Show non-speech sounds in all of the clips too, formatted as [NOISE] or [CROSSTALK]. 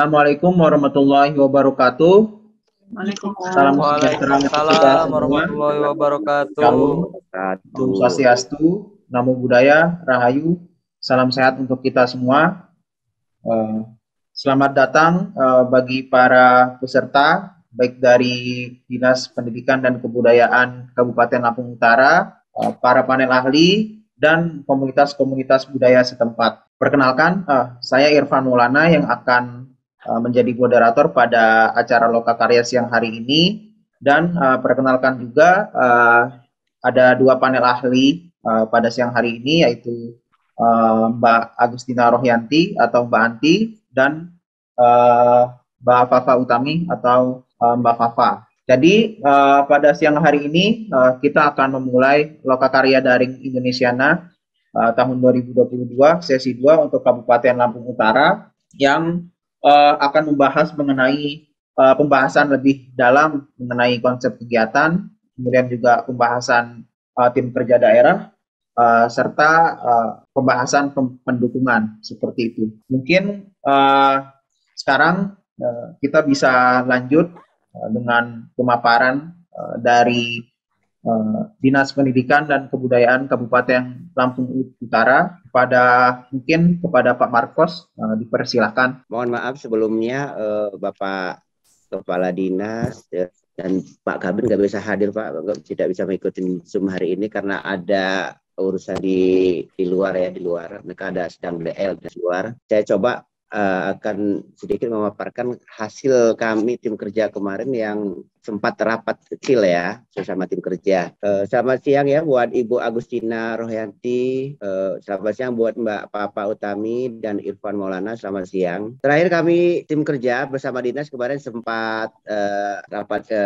Assalamualaikum warahmatullahi wabarakatuh. Waalaikumsalam warahmatullahi wabarakatuh. Assalamualaikum. Swastiastu, Namo Buddhaya, Rahayu. Salam sehat untuk kita semua. Eh, selamat datang eh, bagi para peserta baik dari Dinas Pendidikan dan Kebudayaan Kabupaten Lampung Utara, eh, para panel ahli, dan komunitas-komunitas budaya setempat. Perkenalkan, saya Irfan Maulana yang akan Uh, menjadi moderator pada acara Loka Karya siang hari ini dan uh, perkenalkan juga uh, ada dua panel ahli uh, pada siang hari ini yaitu uh, Mbak Agustina Rohyanti atau Mbak Anti dan uh, Mbak Fafa Utami atau uh, Mbak Fafa. Jadi uh, pada siang hari ini uh, kita akan memulai Loka Karya Daring Indonesiana uh, tahun 2022 sesi 2 untuk Kabupaten Lampung Utara yang uh, akan membahas mengenai uh, pembahasan lebih dalam mengenai konsep kegiatan, kemudian juga pembahasan uh, tim kerja daerah, uh, serta uh, pembahasan pendukungan seperti itu. Mungkin uh, sekarang uh, kita bisa lanjut uh, dengan pemaparan uh, dari Eh, Dinas Pendidikan dan Kebudayaan Kabupaten Lampung Utara kepada mungkin kepada Pak Marcos eh, dipersilahkan. Mohon maaf sebelumnya eh, Bapak Kepala Dinas dan Pak Kabin nggak bisa hadir Pak, tidak bisa mengikuti Zoom hari ini karena ada urusan di di luar ya di luar mereka ada sedang BL di luar. Saya coba uh, akan sedikit memaparkan hasil kami tim kerja kemarin yang sempat rapat kecil ya bersama tim kerja. Uh, selamat siang ya buat Ibu Agustina Rohyanti, uh, selamat siang buat Mbak Papa Utami dan Irfan Maulana, selamat siang. Terakhir kami tim kerja bersama dinas kemarin sempat eh, rapat ke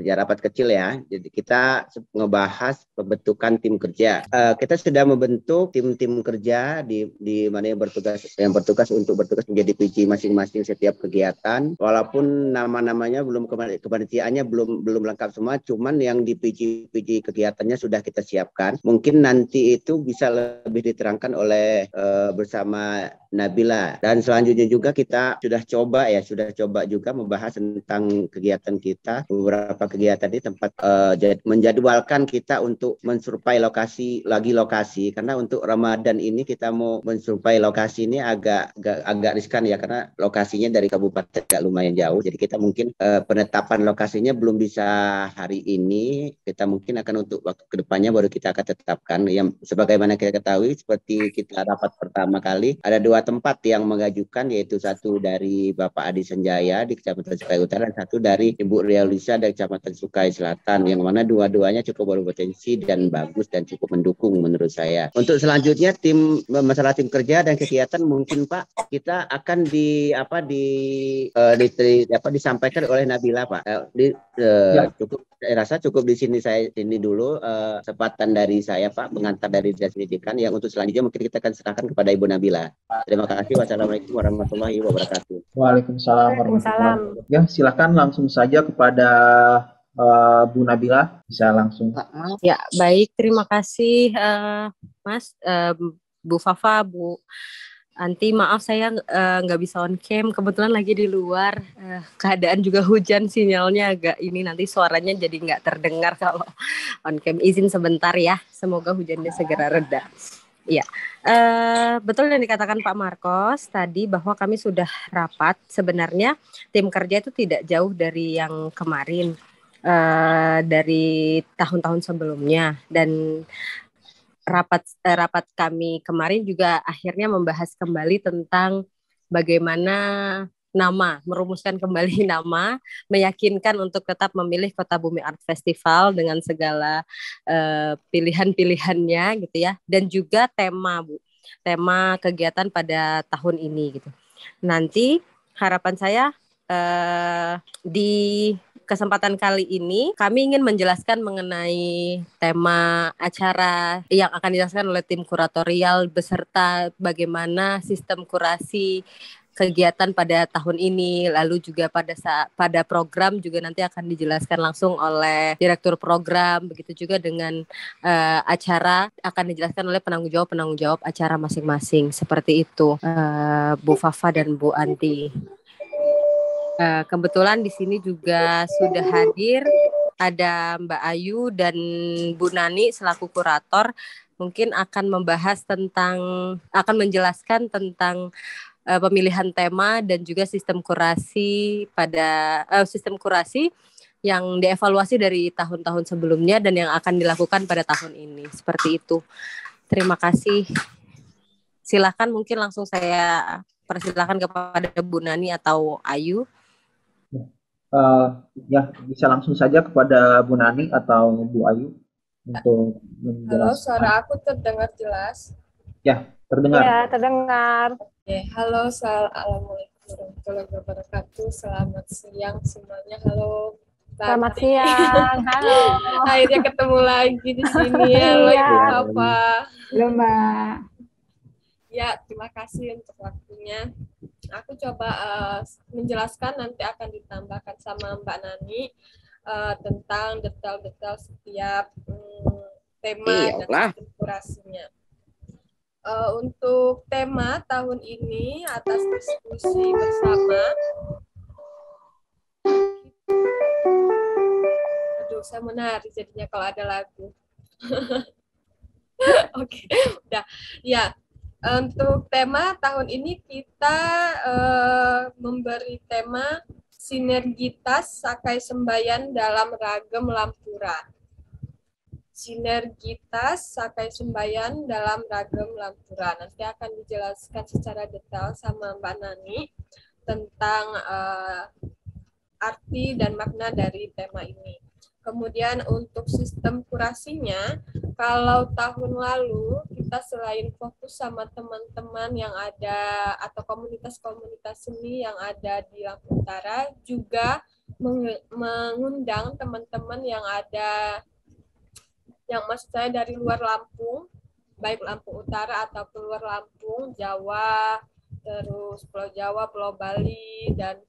kerja rapat kecil ya. Jadi kita ngebahas pembentukan tim kerja. kita sudah membentuk tim-tim kerja di di mana yang bertugas yang bertugas untuk bertugas menjadi PJ masing-masing setiap kegiatan. Walaupun nama-namanya belum kemarin kemarin pekerjaannya belum belum lengkap semua, cuman yang di PJ-PJ kegiatannya sudah kita siapkan. Mungkin nanti itu bisa lebih diterangkan oleh uh, bersama Nabila. Dan selanjutnya juga kita sudah coba ya, sudah coba juga membahas tentang kegiatan kita, beberapa kegiatan di tempat uh, menjadwalkan kita untuk mensurvei lokasi lagi lokasi karena untuk Ramadan ini kita mau mensurvei lokasi ini agak, agak agak riskan ya karena lokasinya dari kabupaten agak lumayan jauh. Jadi kita mungkin uh, penetapan lokasinya belum bisa hari ini. Kita mungkin akan untuk waktu kedepannya baru kita akan tetapkan. Yang sebagaimana kita ketahui seperti kita rapat pertama kali ada dua tempat yang mengajukan yaitu satu dari Bapak Adi Senjaya di Kecamatan Sukai Utara dan satu dari Ibu Realisa dari Kecamatan Sukai Selatan yang mana dua-duanya cukup berpotensi dan bagus dan cukup mendukung menurut saya. Untuk selanjutnya tim masalah tim kerja dan kegiatan mungkin Pak kita akan di apa di, uh, di, di apa disampaikan oleh Nabila Pak. Uh, di, uh, ya. cukup saya rasa cukup di sini saya ini dulu uh, kesempatan dari saya Pak mengantar dari dinas pendidikan yang untuk selanjutnya mungkin kita akan serahkan kepada Ibu Nabila. Terima kasih. Wassalamualaikum warahmatullahi wabarakatuh. Waalaikumsalam. Waalaikumsalam. Ya, silakan langsung saja kepada uh, Bu Nabila bisa langsung. Ya, baik. Terima kasih uh, Mas uh, Bu Fafa, Bu Anti, maaf saya nggak uh, bisa on cam. Kebetulan lagi di luar. Uh, keadaan juga hujan, sinyalnya agak ini nanti suaranya jadi nggak terdengar kalau on cam. Izin sebentar ya. Semoga hujannya segera reda. Iya, uh, betul yang dikatakan Pak Marcos tadi bahwa kami sudah rapat. Sebenarnya tim kerja itu tidak jauh dari yang kemarin, uh, dari tahun-tahun sebelumnya. Dan rapat uh, rapat kami kemarin juga akhirnya membahas kembali tentang bagaimana nama, merumuskan kembali [LAUGHS] nama, meyakinkan untuk tetap memilih Kota Bumi Art Festival dengan segala uh, pilihan-pilihannya gitu ya, dan juga tema Bu, tema kegiatan pada tahun ini gitu. Nanti harapan saya uh, di kesempatan kali ini kami ingin menjelaskan mengenai tema acara yang akan dijelaskan oleh tim kuratorial beserta bagaimana sistem kurasi kegiatan pada tahun ini lalu juga pada pada program juga nanti akan dijelaskan langsung oleh direktur program begitu juga dengan uh, acara akan dijelaskan oleh penanggung jawab penanggung jawab acara masing-masing seperti itu uh, Bu Fafa dan Bu Anti. Uh, eh, kebetulan di sini juga sudah hadir ada Mbak Ayu dan Bu Nani selaku kurator mungkin akan membahas tentang akan menjelaskan tentang uh, pemilihan tema dan juga sistem kurasi pada uh, sistem kurasi yang dievaluasi dari tahun-tahun sebelumnya dan yang akan dilakukan pada tahun ini seperti itu. Terima kasih. Silakan mungkin langsung saya persilakan kepada Bu Nani atau Ayu. Uh, ya bisa langsung saja kepada Bu Nani atau Bu Ayu untuk menjelaskan. Halo, suara aku terdengar jelas. Ya, terdengar. Ya, terdengar. Oke, Halo, assalamualaikum warahmatullahi wabarakatuh. Selamat siang semuanya. Halo. Tati. Selamat siang. [LAUGHS] Halo. Akhirnya ketemu lagi di sini ya. [LAUGHS] Halo, Ibu apa? Iya. Halo, Mbak. Ya, terima kasih untuk waktunya. Aku coba uh, menjelaskan nanti akan ditambahkan sama Mbak Nani uh, tentang detail-detail setiap um, tema Iyalah. dan kurasinya uh, untuk tema tahun ini atas diskusi bersama. Aduh, saya menari jadinya kalau ada lagu. [LAUGHS] Oke, okay, udah. Ya, untuk tema tahun ini kita uh, memberi tema sinergitas Sakai Sembayan dalam ragam lampuran sinergitas Sakai Sumbayan dalam ragam lampuran. Nanti akan dijelaskan secara detail sama Mbak Nani tentang uh, arti dan makna dari tema ini. Kemudian untuk sistem kurasinya, kalau tahun lalu kita selain fokus sama teman-teman yang ada atau komunitas-komunitas seni yang ada di Lampung Utara, juga mengundang teman-teman yang ada yang maksud saya dari luar Lampung, baik Lampung Utara atau luar Lampung, Jawa, terus Pulau Jawa, Pulau Bali, dan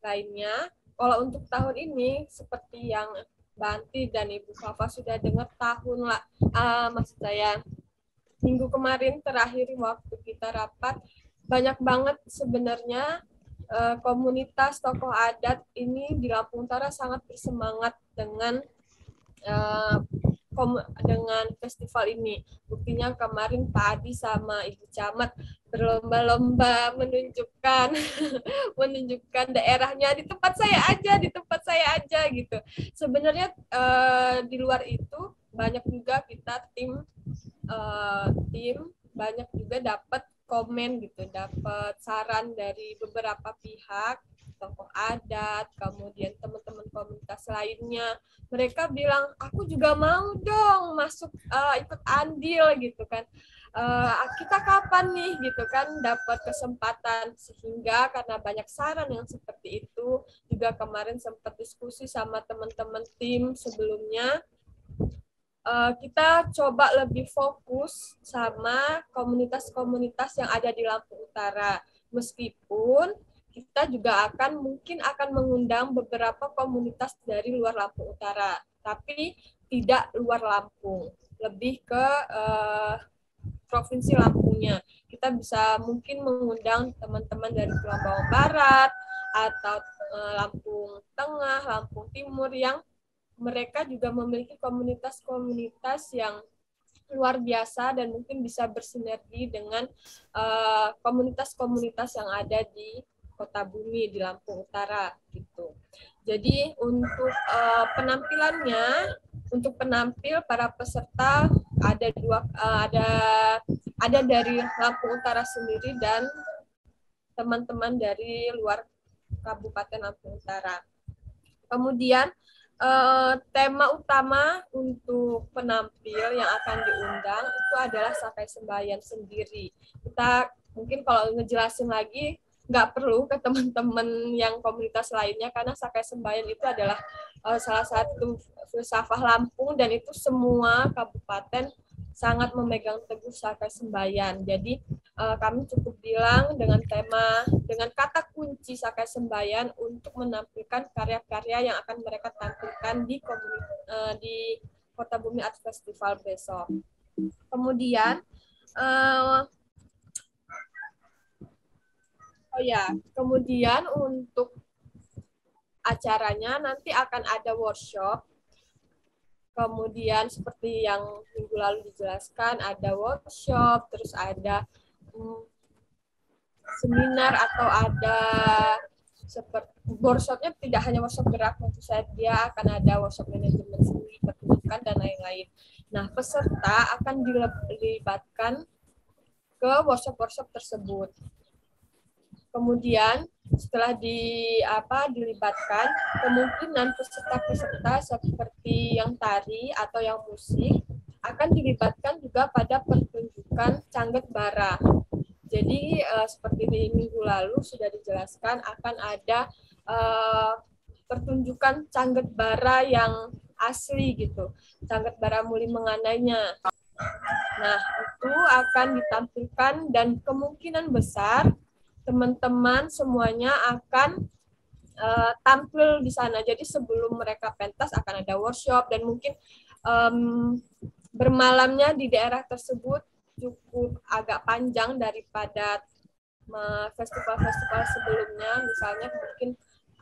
lainnya. Kalau untuk tahun ini, seperti yang Banti dan Ibu Fafa sudah dengar tahun lah, eh, uh, maksud saya minggu kemarin terakhir waktu kita rapat banyak banget sebenarnya uh, komunitas tokoh adat ini di Lampung Utara sangat bersemangat dengan uh, dengan festival ini. Buktinya kemarin Pak Adi sama Ibu Camat berlomba-lomba menunjukkan [LAUGHS] menunjukkan daerahnya di tempat saya aja, di tempat saya aja gitu. Sebenarnya e, di luar itu banyak juga kita tim e, tim banyak juga dapat komen gitu, dapat saran dari beberapa pihak tokoh adat, kemudian teman-teman komunitas lainnya. Mereka bilang, aku juga mau dong masuk uh, ikut andil gitu kan. Uh, kita kapan nih gitu kan dapat kesempatan sehingga karena banyak saran yang seperti itu juga kemarin sempat diskusi sama teman-teman tim sebelumnya uh, kita coba lebih fokus sama komunitas-komunitas yang ada di Lampung Utara. Meskipun kita juga akan mungkin akan mengundang beberapa komunitas dari luar Lampung Utara, tapi tidak luar Lampung, lebih ke uh, provinsi Lampungnya. Kita bisa mungkin mengundang teman-teman dari Pulau Barat atau uh, Lampung Tengah, Lampung Timur yang mereka juga memiliki komunitas-komunitas yang luar biasa dan mungkin bisa bersinergi dengan eh, komunitas-komunitas uh, komunitas -komunitas yang ada di Kota Bumi di Lampung Utara gitu. Jadi untuk uh, penampilannya untuk penampil para peserta ada dua uh, ada ada dari Lampung Utara sendiri dan teman-teman dari luar Kabupaten Lampung Utara. Kemudian uh, tema utama untuk penampil yang akan diundang itu adalah sampai sembahyang sendiri. Kita mungkin kalau ngejelasin lagi nggak perlu ke teman-teman yang komunitas lainnya karena Sakai Sembayan itu adalah uh, salah satu filsafah Lampung dan itu semua kabupaten sangat memegang teguh Sakai Sembayan. Jadi uh, kami cukup bilang dengan tema dengan kata kunci Sakai Sembayan untuk menampilkan karya-karya yang akan mereka tampilkan di uh, di Kota Bumi Art Festival besok. Kemudian uh, Oh ya, kemudian untuk acaranya nanti akan ada workshop. Kemudian seperti yang minggu lalu dijelaskan ada workshop, terus ada hmm, seminar atau ada seperti workshopnya tidak hanya workshop gerak maksud saya dia akan ada workshop manajemen seni pertunjukan dan lain-lain. Nah peserta akan dilibatkan ke workshop-workshop tersebut. Kemudian setelah di apa dilibatkan, kemungkinan peserta-peserta seperti yang tari atau yang musik akan dilibatkan juga pada pertunjukan Canggut bara. Jadi uh, seperti di minggu lalu sudah dijelaskan akan ada uh, pertunjukan Canggut bara yang asli gitu. Canggut bara muli menganainya. Nah, itu akan ditampilkan dan kemungkinan besar teman-teman semuanya akan uh, tampil di sana. Jadi sebelum mereka pentas akan ada workshop dan mungkin um, bermalamnya di daerah tersebut cukup agak panjang daripada festival-festival sebelumnya. Misalnya mungkin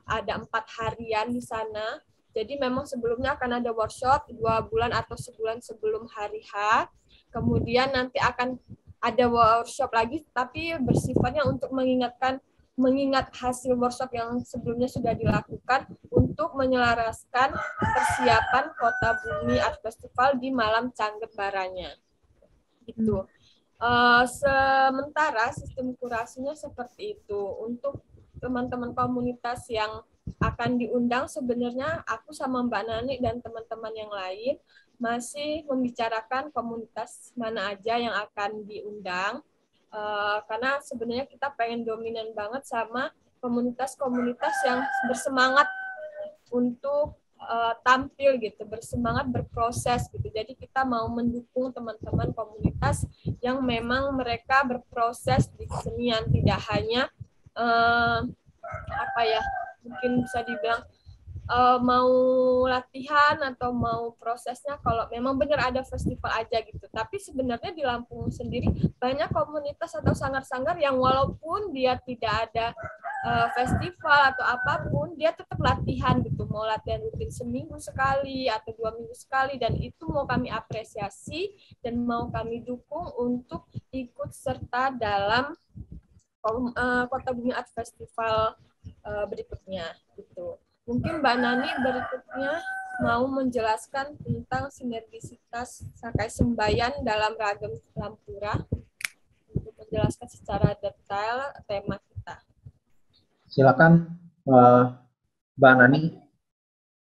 ada empat harian di sana. Jadi memang sebelumnya akan ada workshop dua bulan atau sebulan sebelum hari H. Kemudian nanti akan ada workshop lagi tapi bersifatnya untuk mengingatkan mengingat hasil workshop yang sebelumnya sudah dilakukan untuk menyelaraskan persiapan kota bumi art festival di malam Canggih baranya gitu uh, sementara sistem kurasinya seperti itu untuk teman-teman komunitas yang akan diundang sebenarnya aku sama Mbak Nani dan teman-teman yang lain masih membicarakan komunitas mana aja yang akan diundang uh, karena sebenarnya kita pengen dominan banget sama komunitas-komunitas yang bersemangat untuk uh, tampil gitu, bersemangat berproses gitu. Jadi kita mau mendukung teman-teman komunitas yang memang mereka berproses di kesenian tidak hanya uh, apa ya mungkin bisa dibilang uh, mau latihan atau mau prosesnya kalau memang benar ada festival aja gitu. Tapi sebenarnya di Lampung sendiri banyak komunitas atau sanggar-sanggar yang walaupun dia tidak ada uh, festival atau apapun, dia tetap latihan gitu. Mau latihan rutin seminggu sekali atau dua minggu sekali dan itu mau kami apresiasi dan mau kami dukung untuk ikut serta dalam eh, Kota Bumi Art Festival berikutnya gitu. Mungkin Mbak Nani berikutnya mau menjelaskan tentang sinergisitas Sakai Sembayan dalam ragam Lampura untuk menjelaskan secara detail tema kita. Silakan uh, Mbak Nani.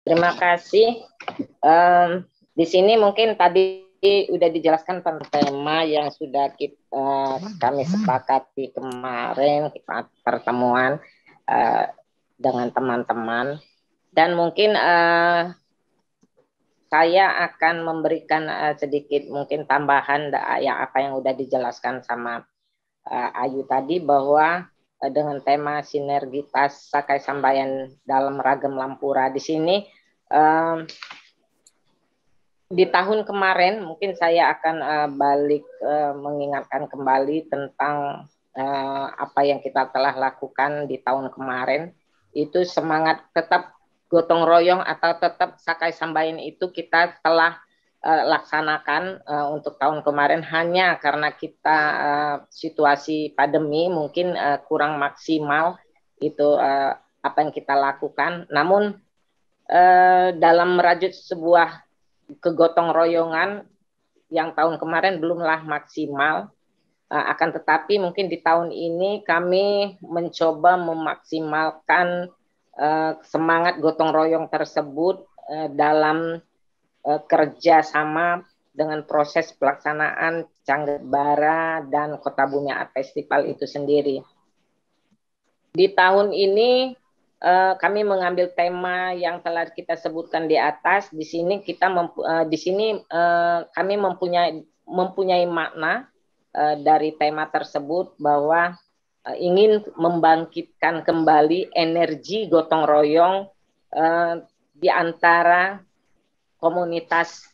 Terima kasih. Um, di sini mungkin tadi sudah dijelaskan tentang tema yang sudah kita uh, eh, kami sepakati kemarin pertemuan uh, dengan teman-teman dan mungkin uh, saya akan memberikan uh, sedikit mungkin tambahan eh, yang apa yang sudah dijelaskan sama uh, Ayu tadi bahwa uh, dengan tema sinergitas Sakai Sambayan dalam ragam Lampura di sini uh, di tahun kemarin mungkin saya akan uh, balik uh, mengingatkan kembali tentang uh, apa yang kita telah lakukan di tahun kemarin itu semangat tetap gotong royong atau tetap sakai sambain itu kita telah uh, laksanakan uh, untuk tahun kemarin hanya karena kita uh, situasi pandemi mungkin uh, kurang maksimal itu uh, apa yang kita lakukan namun uh, dalam merajut sebuah kegotong royongan yang tahun kemarin belumlah maksimal Eh, akan tetapi mungkin di tahun ini kami mencoba memaksimalkan eh, semangat gotong royong tersebut eh, dalam kerja sama dengan proses pelaksanaan Canggih Bara dan Kota Bumi Art Festival itu sendiri. Di tahun ini kami mengambil tema yang telah kita sebutkan di atas. Di sini kita di sini kami mempunyai mempunyai makna Eh, dari tema tersebut bahwa eh, ingin membangkitkan kembali energi gotong royong eh, di antara komunitas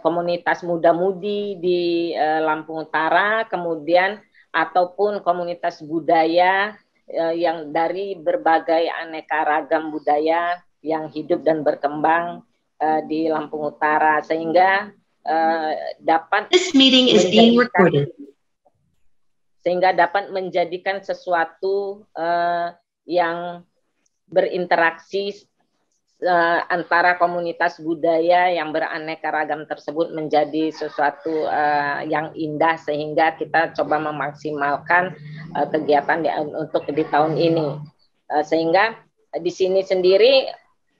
komunitas muda-mudi di Lampung Utara, kemudian ataupun komunitas budaya yang dari berbagai aneka ragam budaya yang hidup dan berkembang di Lampung Utara sehingga uh, dapat This meeting is being recorded sehingga dapat menjadikan sesuatu uh, yang berinteraksi uh, antara komunitas budaya yang beraneka ragam tersebut menjadi sesuatu uh, yang indah sehingga kita coba memaksimalkan uh, kegiatan di, untuk di tahun ini uh, sehingga di sini sendiri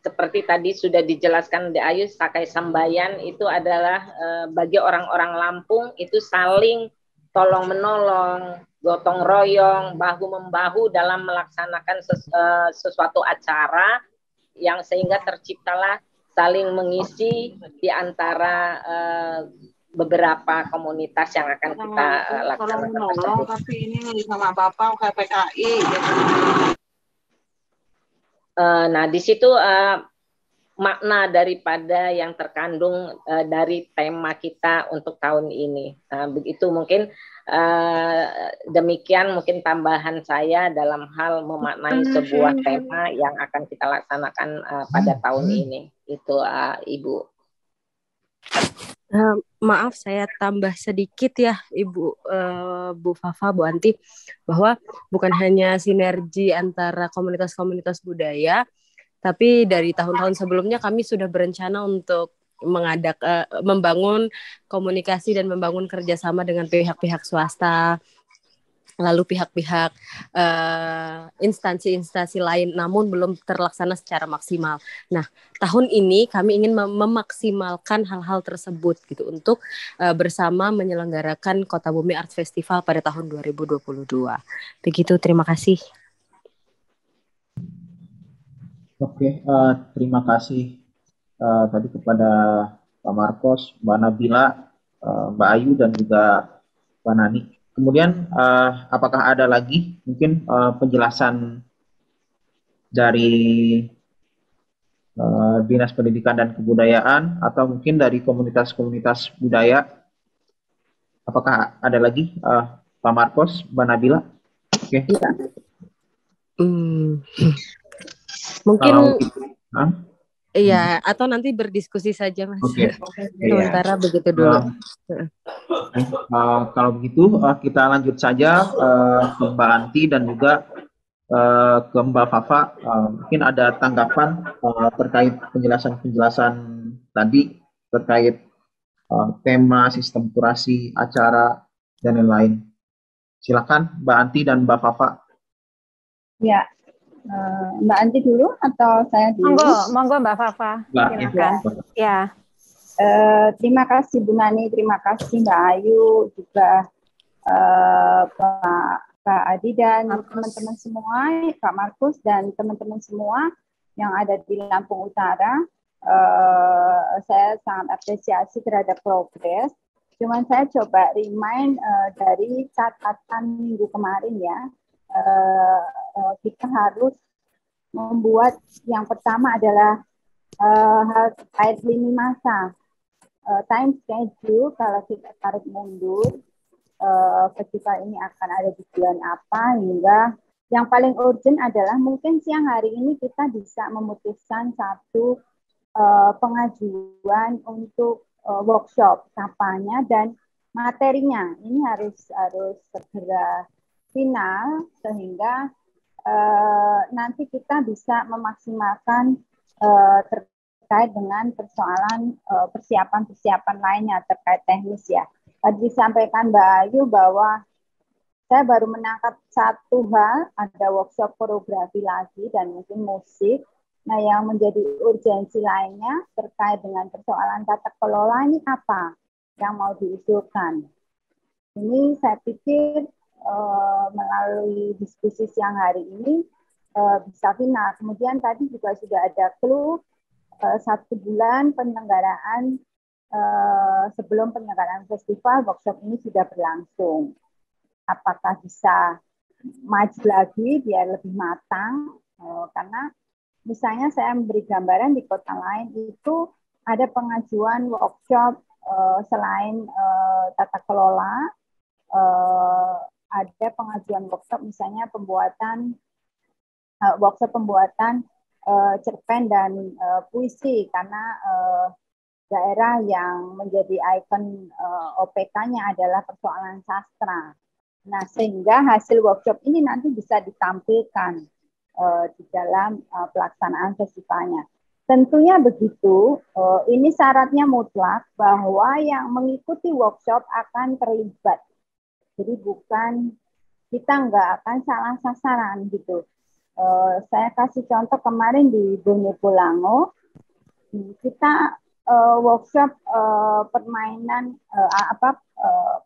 seperti tadi sudah dijelaskan di Ayu Sakai Sambayan itu adalah uh, bagi orang-orang Lampung itu saling tolong menolong, gotong royong, bahu membahu dalam melaksanakan sesu, eh, sesuatu acara yang sehingga terciptalah saling mengisi di antara uh, beberapa komunitas yang akan kita uh, laksanakan. Tolong menolong, tapi ini sama Bapak KPKI. Uh, gitu. nah, di situ uh, makna daripada yang terkandung uh, dari tema kita untuk tahun ini. Nah, begitu mungkin uh, demikian mungkin tambahan saya dalam hal memaknai sebuah tema yang akan kita laksanakan uh, pada tahun ini. Itu uh, Ibu. Uh, maaf saya tambah sedikit ya Ibu uh, Bu Fafa Bu Anti bahwa bukan hanya sinergi antara komunitas-komunitas budaya tapi dari tahun-tahun sebelumnya kami sudah berencana untuk mengadak uh, membangun komunikasi dan membangun kerjasama dengan pihak-pihak swasta lalu pihak-pihak instansi eh, instansi-instansi lain namun belum terlaksana secara maksimal. Nah, tahun ini kami ingin mem memaksimalkan hal-hal tersebut gitu untuk uh, bersama menyelenggarakan Kota Bumi Art Festival pada tahun 2022. Begitu, terima kasih. Oke, uh, terima kasih uh, tadi kepada Pak Marcos, Mbak Nabila, uh, Mbak Ayu, dan juga Pak Nani. Kemudian, uh, apakah ada lagi mungkin uh, penjelasan dari uh, Dinas Pendidikan dan Kebudayaan atau mungkin dari komunitas-komunitas budaya? Apakah ada lagi uh, Pak Marcos, Mbak Nabila? Oke. Okay. Ya. Hmm. Mungkin gitu. Iya, hmm. atau nanti berdiskusi saja mas. Okay. [LAUGHS] Sementara yeah. begitu dulu. Uh, uh, kalau begitu uh, kita lanjut saja uh, ke Mbak Anti dan juga uh, ke Mbak Fafa. Uh, mungkin ada tanggapan uh, terkait penjelasan-penjelasan tadi terkait uh, tema sistem kurasi acara dan lain-lain. Silakan Mbak Anti dan Mbak Fafa. Ya, uh, Mbak Anti dulu atau saya dulu? Monggo, monggo Mbak Fafa. Silakan. Ya. Uh, terima kasih Bu Nani, terima kasih Mbak Ayu, juga uh, Pak, Pak Adi dan teman-teman semua, Pak Markus dan teman-teman semua yang ada di Lampung Utara. Uh, saya sangat apresiasi terhadap progres. Cuman saya coba remind uh, dari catatan minggu kemarin ya, uh, kita harus membuat yang pertama adalah uh, hal lini masa. Uh, time schedule kalau kita tarik mundur uh, festival ini akan ada di bulan apa hingga yang paling urgent adalah mungkin siang hari ini kita bisa memutuskan satu uh, pengajuan untuk uh, workshop kapannya dan materinya ini harus harus segera final sehingga eh, nanti kita bisa memaksimalkan eh, terkait dengan persoalan eh, persiapan-persiapan lainnya terkait teknis ya. Tadi disampaikan Mbak Ayu bahwa saya baru menangkap satu hal, ada workshop koreografi lagi dan mungkin musik. Nah, yang menjadi urgensi lainnya terkait dengan persoalan tata kelola ini apa yang mau diusulkan. Ini saya pikir Eh, melalui diskusi siang hari ini eh, bisa final. Kemudian tadi juga sudah ada clue eh, satu bulan penyelenggaraan sebelum penyelenggaraan festival workshop ini sudah berlangsung. Apakah bisa maju lagi biar lebih matang? karena misalnya saya memberi gambaran di kota lain itu ada pengajuan workshop selain tata kelola ada pengajuan workshop misalnya pembuatan uh, workshop pembuatan uh, cerpen dan uh, puisi karena uh, daerah yang menjadi ikon uh, OPK-nya adalah persoalan sastra. Nah, sehingga hasil workshop ini nanti bisa ditampilkan uh, di dalam uh, pelaksanaan festivalnya. Tentunya begitu, ini syaratnya mutlak bahwa yang mengikuti workshop akan terlibat jadi bukan kita nggak akan salah sasaran gitu. Uh, saya kasih contoh kemarin di Pulango kita uh, workshop uh, permainan uh, apa uh,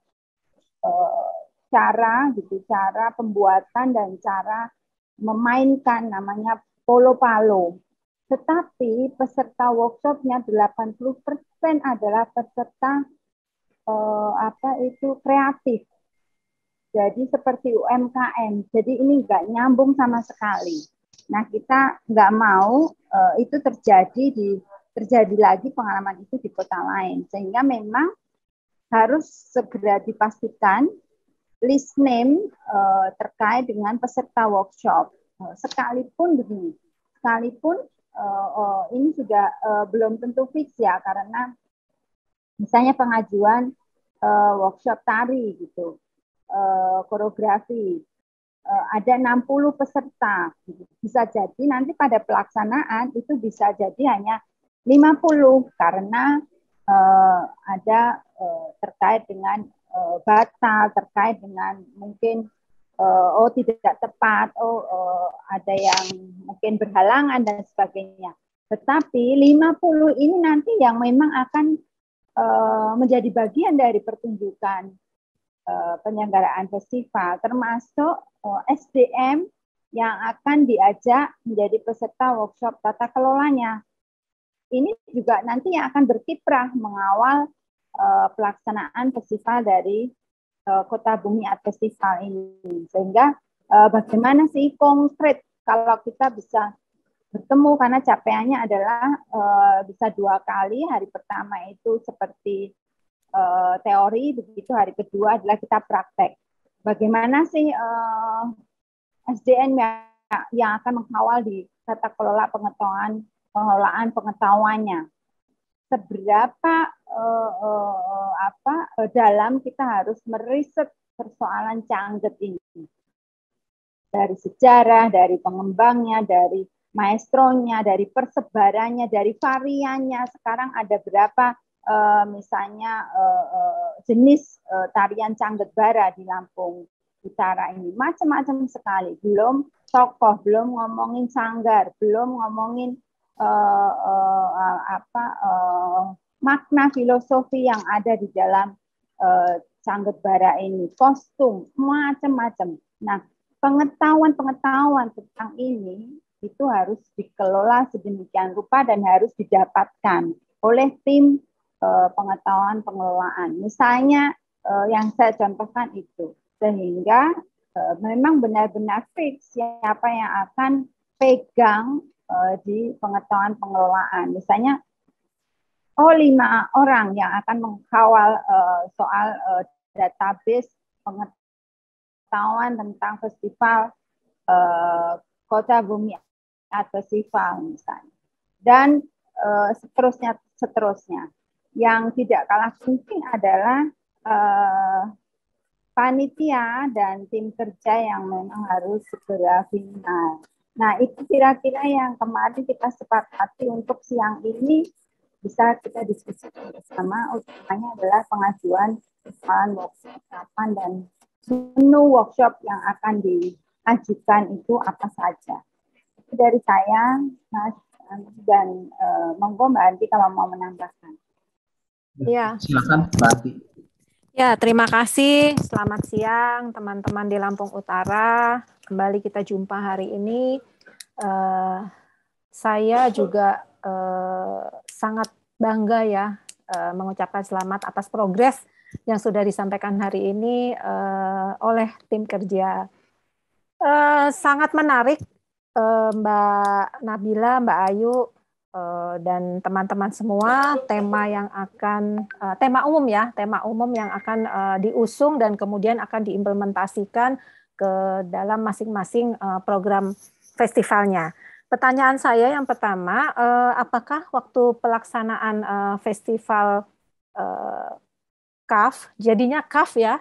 uh, cara gitu, cara pembuatan dan cara memainkan namanya polo palo. Tetapi peserta workshopnya 80% adalah peserta eh, apa itu kreatif jadi seperti UMKM. Jadi ini nggak nyambung sama sekali. Nah kita nggak mau uh, itu terjadi di terjadi lagi pengalaman itu di kota lain. Sehingga memang harus segera dipastikan list name uh, terkait dengan peserta workshop. Eh, sekalipun begini, sekalipun uh, uh, ini juga uh, belum tentu fix ya karena misalnya pengajuan uh, workshop tari gitu Eh, koreografi. Uh, ada 60 peserta. Bisa jadi nanti pada pelaksanaan itu bisa jadi hanya 50 karena uh, ada uh, terkait dengan uh, batal, terkait dengan mungkin uh, oh tidak tepat, oh uh, ada yang mungkin berhalangan dan sebagainya. Tetapi 50 ini nanti yang memang akan menjadi bagian dari pertunjukan Eh, penyelenggaraan festival, termasuk eh, SDM yang akan diajak menjadi peserta workshop tata kelolanya. Ini juga nanti yang akan berkiprah mengawal eh, pelaksanaan festival dari Kota Bumi Art Festival ini. Sehingga bagaimana sih konkret kalau kita bisa bertemu karena capaiannya adalah bisa dua kali. Hari pertama itu seperti uh, teori, begitu hari kedua adalah kita praktek. Bagaimana sih uh, eh, SDN ya, yang akan mengawal di tata kelola pengetahuan pengelolaan pengetahuannya? Seberapa uh, uh, apa uh, dalam kita harus meriset persoalan canggih ini dari sejarah, dari pengembangnya, dari maestronya, dari persebarannya, dari variannya. Sekarang ada berapa uh, misalnya uh, uh, jenis uh, tarian canggut Bara di Lampung Utara ini macam-macam sekali. Belum tokoh, belum ngomongin sanggar, belum ngomongin uh, uh, apa uh, makna filosofi yang ada di dalam uh, Canggut Bara ini, kostum macam-macam. Nah, pengetahuan-pengetahuan tentang ini itu harus dikelola sedemikian rupa dan harus didapatkan oleh tim Eh, pengetahuan pengelolaan. Misalnya eh, yang saya contohkan itu sehingga eh, memang benar-benar fix siapa yang akan pegang di pengetahuan pengelolaan. Misalnya oh lima orang yang akan mengkawal soal database pengetahuan tentang festival kota bumi atau festival misalnya dan seterusnya seterusnya yang tidak kalah penting adalah eh, panitia dan tim kerja yang memang harus segera final. Nah, itu kira-kira yang kemarin kita sepakati untuk siang ini bisa kita diskusikan bersama. Utamanya adalah pengajuan kesalahan workshop kapan dan menu workshop yang akan diajukan itu apa saja. Itu dari saya, Mas, dan e, monggo Mbak Anti kalau mau menambahkan. Ya. Silakan Mbak Ya, terima kasih. Selamat siang teman-teman di Lampung Utara. Kembali kita jumpa hari ini. Uh, saya juga uh, sangat bangga ya uh, mengucapkan selamat atas progres yang sudah disampaikan hari ini uh, oleh tim kerja. Uh, sangat menarik uh, Mbak Nabila, Mbak Ayu, Eh, dan teman-teman semua tema yang akan uh, tema umum ya tema umum yang akan uh, diusung dan kemudian akan diimplementasikan ke dalam masing-masing uh, program festivalnya. Pertanyaan saya yang pertama, uh, apakah waktu pelaksanaan uh, festival uh, CAF, jadinya CAF ya,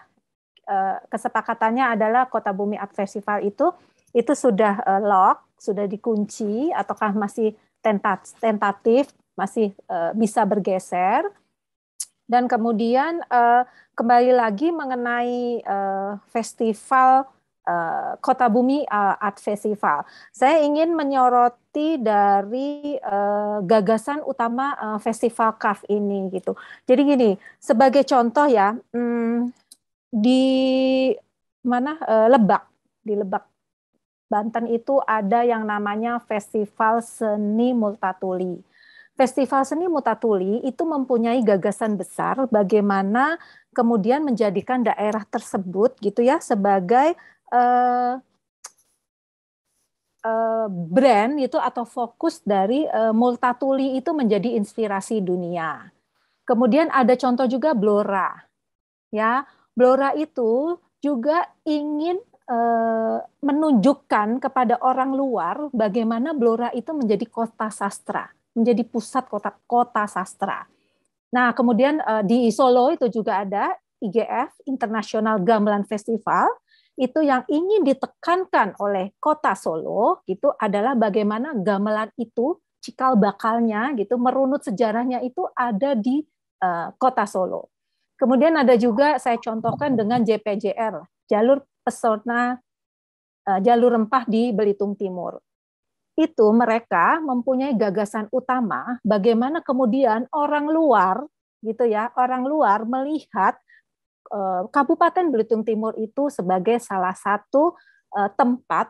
uh, kesepakatannya adalah Kota Bumi Art Festival itu, itu sudah uh, lock, sudah dikunci, ataukah masih tentatif masih eh, bisa bergeser dan kemudian eh, kembali lagi mengenai eh, festival Kota Bumi Art Festival. Saya ingin menyoroti dari gagasan utama festival CAF ini gitu. Jadi gini, sebagai contoh ya, hmm, di mana Lebak, di Lebak Banten itu ada yang namanya Festival Seni Multatuli. Festival Seni Multatuli itu mempunyai gagasan besar bagaimana kemudian menjadikan daerah tersebut gitu ya sebagai uh, uh, brand itu atau fokus dari uh, Multatuli itu menjadi inspirasi dunia. Kemudian ada contoh juga Blora. Ya, Blora itu juga ingin eh, menunjukkan kepada orang luar bagaimana Blora itu menjadi kota sastra, menjadi pusat kota kota sastra. Nah, kemudian eh, di Solo itu juga ada IGF International Gamelan Festival itu yang ingin ditekankan oleh kota Solo itu adalah bagaimana gamelan itu cikal bakalnya gitu merunut sejarahnya itu ada di uh, kota Solo. Kemudian ada juga saya contohkan dengan JPJR, jalur pesona eh, jalur rempah di Belitung Timur. Itu mereka mempunyai gagasan utama bagaimana kemudian orang luar gitu ya, orang luar melihat eh, Kabupaten Belitung Timur itu sebagai salah satu eh, tempat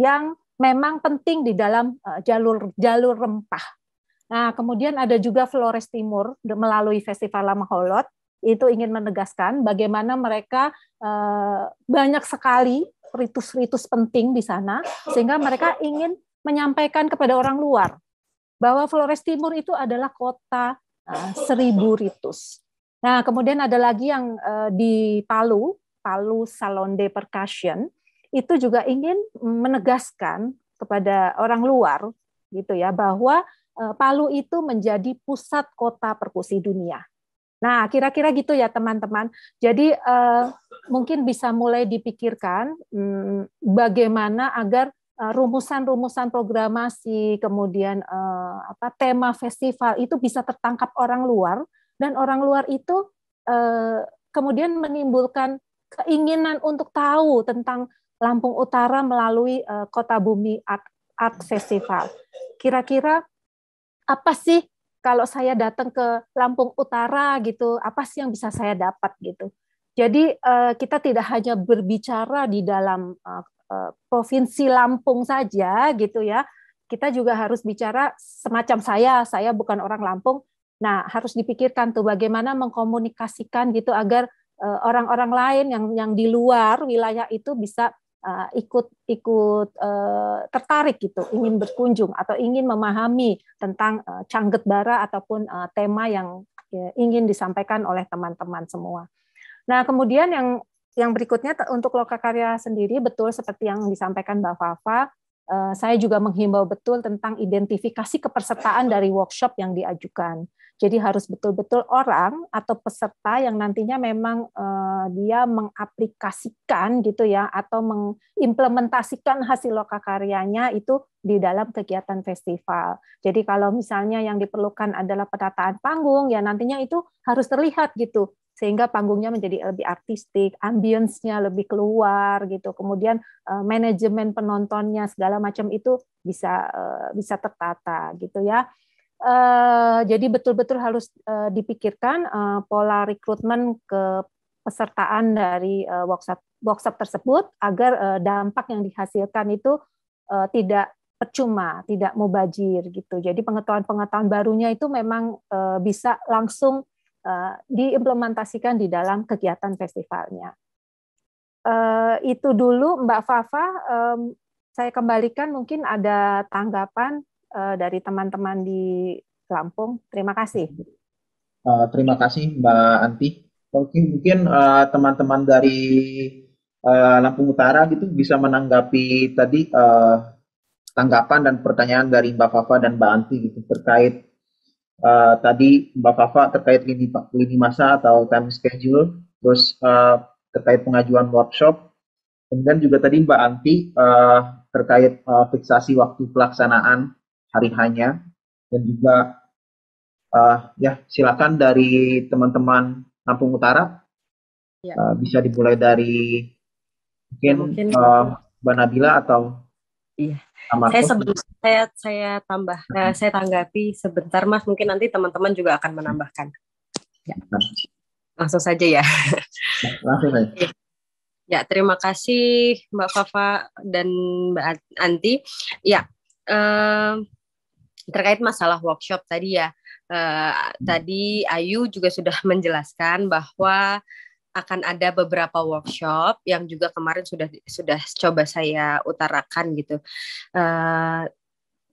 yang memang penting di dalam jalur jalur rempah. Nah, kemudian ada juga Flores Timur melalui Festival Lama Holot itu ingin menegaskan bagaimana mereka eh, banyak sekali ritus-ritus penting di sana sehingga mereka ingin menyampaikan kepada orang luar bahwa Flores Timur itu adalah kota eh, seribu ritus. Nah, kemudian ada lagi yang eh, di Palu, Palu Salon de Percussion, itu juga ingin menegaskan kepada orang luar gitu ya bahwa Palu itu menjadi pusat kota perkusi dunia. Nah, kira-kira gitu ya teman-teman. Jadi eh, mungkin bisa mulai dipikirkan hmm, bagaimana agar eh, rumusan-rumusan programasi, kemudian eh, apa tema festival itu bisa tertangkap orang luar dan orang luar itu eh, kemudian menimbulkan keinginan untuk tahu tentang Lampung Utara melalui eh, Kota Bumi Art, Art Festival. Kira-kira apa sih kalau saya datang ke Lampung Utara gitu, apa sih yang bisa saya dapat gitu. Jadi eh, kita tidak hanya berbicara di dalam eh, eh, provinsi Lampung saja gitu ya. Kita juga harus bicara semacam saya, saya bukan orang Lampung. Nah, harus dipikirkan tuh bagaimana mengkomunikasikan gitu agar orang-orang lain yang yang di luar wilayah itu bisa uh, ikut ikut uh, tertarik gitu, ingin berkunjung atau ingin memahami tentang uh, cangget bara ataupun uh, tema yang ya, ingin disampaikan oleh teman-teman semua. Nah, kemudian yang yang berikutnya untuk lokakarya sendiri betul seperti yang disampaikan Mbak Fafa, saya juga menghimbau betul tentang identifikasi kepersertaan dari workshop yang diajukan. Jadi harus betul-betul orang atau peserta yang nantinya memang uh, dia mengaplikasikan gitu ya atau mengimplementasikan hasil lokakaryanya itu di dalam kegiatan festival. Jadi kalau misalnya yang diperlukan adalah penataan panggung ya nantinya itu harus terlihat gitu sehingga panggungnya menjadi lebih artistik, ambience-nya lebih keluar gitu. Kemudian uh, manajemen penontonnya segala macam itu bisa uh, bisa tertata gitu ya. Uh, jadi betul-betul harus uh, dipikirkan uh, pola rekrutmen ke pesertaan dari uh, workshop workshop tersebut agar uh, dampak yang dihasilkan itu uh, tidak percuma, tidak mubajir gitu. Jadi pengetahuan-pengetahuan barunya itu memang uh, bisa langsung uh, diimplementasikan di dalam kegiatan festivalnya. Uh, itu dulu Mbak Fafa, um, saya kembalikan mungkin ada tanggapan Eh, dari teman-teman di Lampung. Terima kasih. Uh, terima kasih Mbak Anti. Mungkin mungkin uh, eh, teman-teman dari uh, Lampung Utara gitu bisa menanggapi tadi uh, tanggapan dan pertanyaan dari Mbak Fafa dan Mbak Anti gitu terkait uh, tadi Mbak Fafa terkait lini lini masa atau time schedule, terus uh, terkait pengajuan workshop, kemudian juga tadi Mbak Anti uh, terkait uh, fiksasi waktu pelaksanaan hari hanya dan juga uh, ya silakan dari teman-teman Lampung Utara ya. uh, bisa dimulai dari mungkin, mungkin. Uh, Mbak Nabila atau Iya. Saya sebelum saya saya tambah uh, saya tanggapi sebentar Mas mungkin nanti teman-teman juga akan menambahkan. Ya. Nah. Langsung saja ya. Nah, langsung saja. Ya. ya, terima kasih Mbak Fafa dan Mbak Anti. Ya, eh, terkait masalah workshop tadi ya eh, hmm. tadi Ayu juga sudah [LAUGHS] menjelaskan bahwa akan ada beberapa workshop yang juga kemarin sudah sudah coba saya utarakan gitu Uh,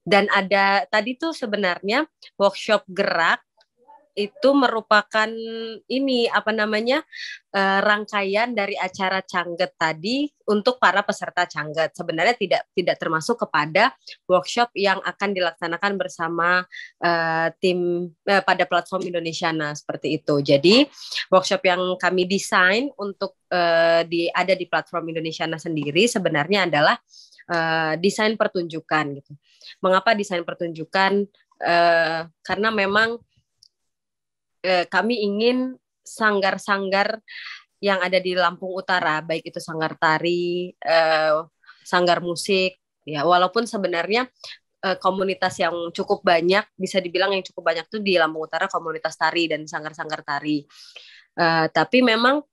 dan ada tadi tuh sebenarnya workshop gerak itu merupakan ini apa namanya eh, rangkaian dari acara cangget tadi untuk para peserta cangget sebenarnya tidak tidak termasuk kepada workshop yang akan dilaksanakan bersama eh, tim eh, pada platform Indonesia nah seperti itu jadi workshop yang kami desain untuk di ada di platform Indonesia nah sendiri sebenarnya adalah Uh, desain pertunjukan gitu. Mengapa desain pertunjukan? Uh, karena memang Eh, kami ingin sanggar-sanggar yang ada di Lampung Utara, baik itu sanggar tari, eh, sanggar musik, ya walaupun sebenarnya eh, komunitas yang cukup banyak, bisa dibilang yang cukup banyak itu di Lampung Utara komunitas tari dan sanggar-sanggar tari. Eh, tapi memang